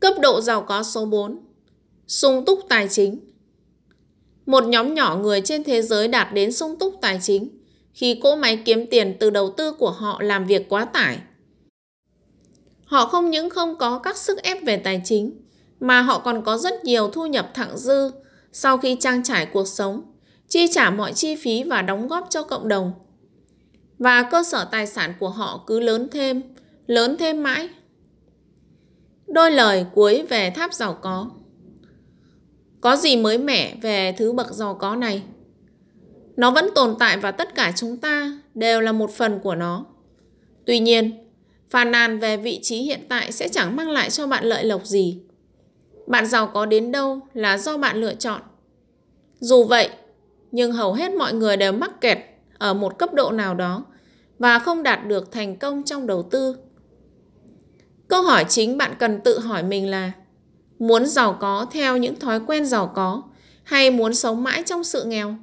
Cấp độ giàu có số 4 sung túc tài chính một nhóm nhỏ người trên thế giới đạt đến sung túc tài chính khi cỗ máy kiếm tiền từ đầu tư của họ làm việc quá tải. Họ không những không có các sức ép về tài chính, mà họ còn có rất nhiều thu nhập thặng dư sau khi trang trải cuộc sống, chi trả mọi chi phí và đóng góp cho cộng đồng. Và cơ sở tài sản của họ cứ lớn thêm, lớn thêm mãi. Đôi lời cuối về tháp giàu có. Có gì mới mẻ về thứ bậc giàu có này? Nó vẫn tồn tại và tất cả chúng ta đều là một phần của nó. Tuy nhiên, phàn nàn về vị trí hiện tại sẽ chẳng mang lại cho bạn lợi lộc gì. Bạn giàu có đến đâu là do bạn lựa chọn. Dù vậy, nhưng hầu hết mọi người đều mắc kẹt ở một cấp độ nào đó và không đạt được thành công trong đầu tư. Câu hỏi chính bạn cần tự hỏi mình là muốn giàu có theo những thói quen giàu có hay muốn sống mãi trong sự nghèo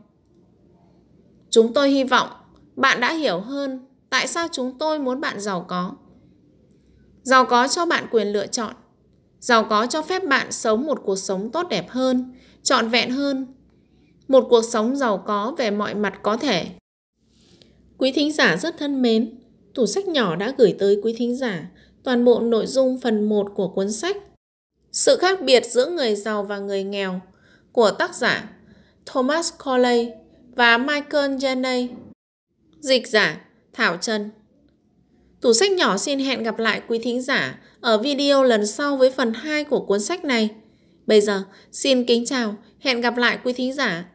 chúng tôi hy vọng bạn đã hiểu hơn tại sao chúng tôi muốn bạn giàu có giàu có cho bạn quyền lựa chọn giàu có cho phép bạn sống một cuộc sống tốt đẹp hơn trọn vẹn hơn một cuộc sống giàu có về mọi mặt có thể quý thính giả rất thân mến tủ sách nhỏ đã gửi tới quý thính giả toàn bộ nội dung phần 1 của cuốn sách sự khác biệt giữa người giàu và người nghèo của tác giả Thomas Corley và Michael Janney. Dịch giả Thảo Trần. Tủ sách nhỏ xin hẹn gặp lại quý thính giả ở video lần sau với phần 2 của cuốn sách này. Bây giờ, xin kính chào, hẹn gặp lại quý thính giả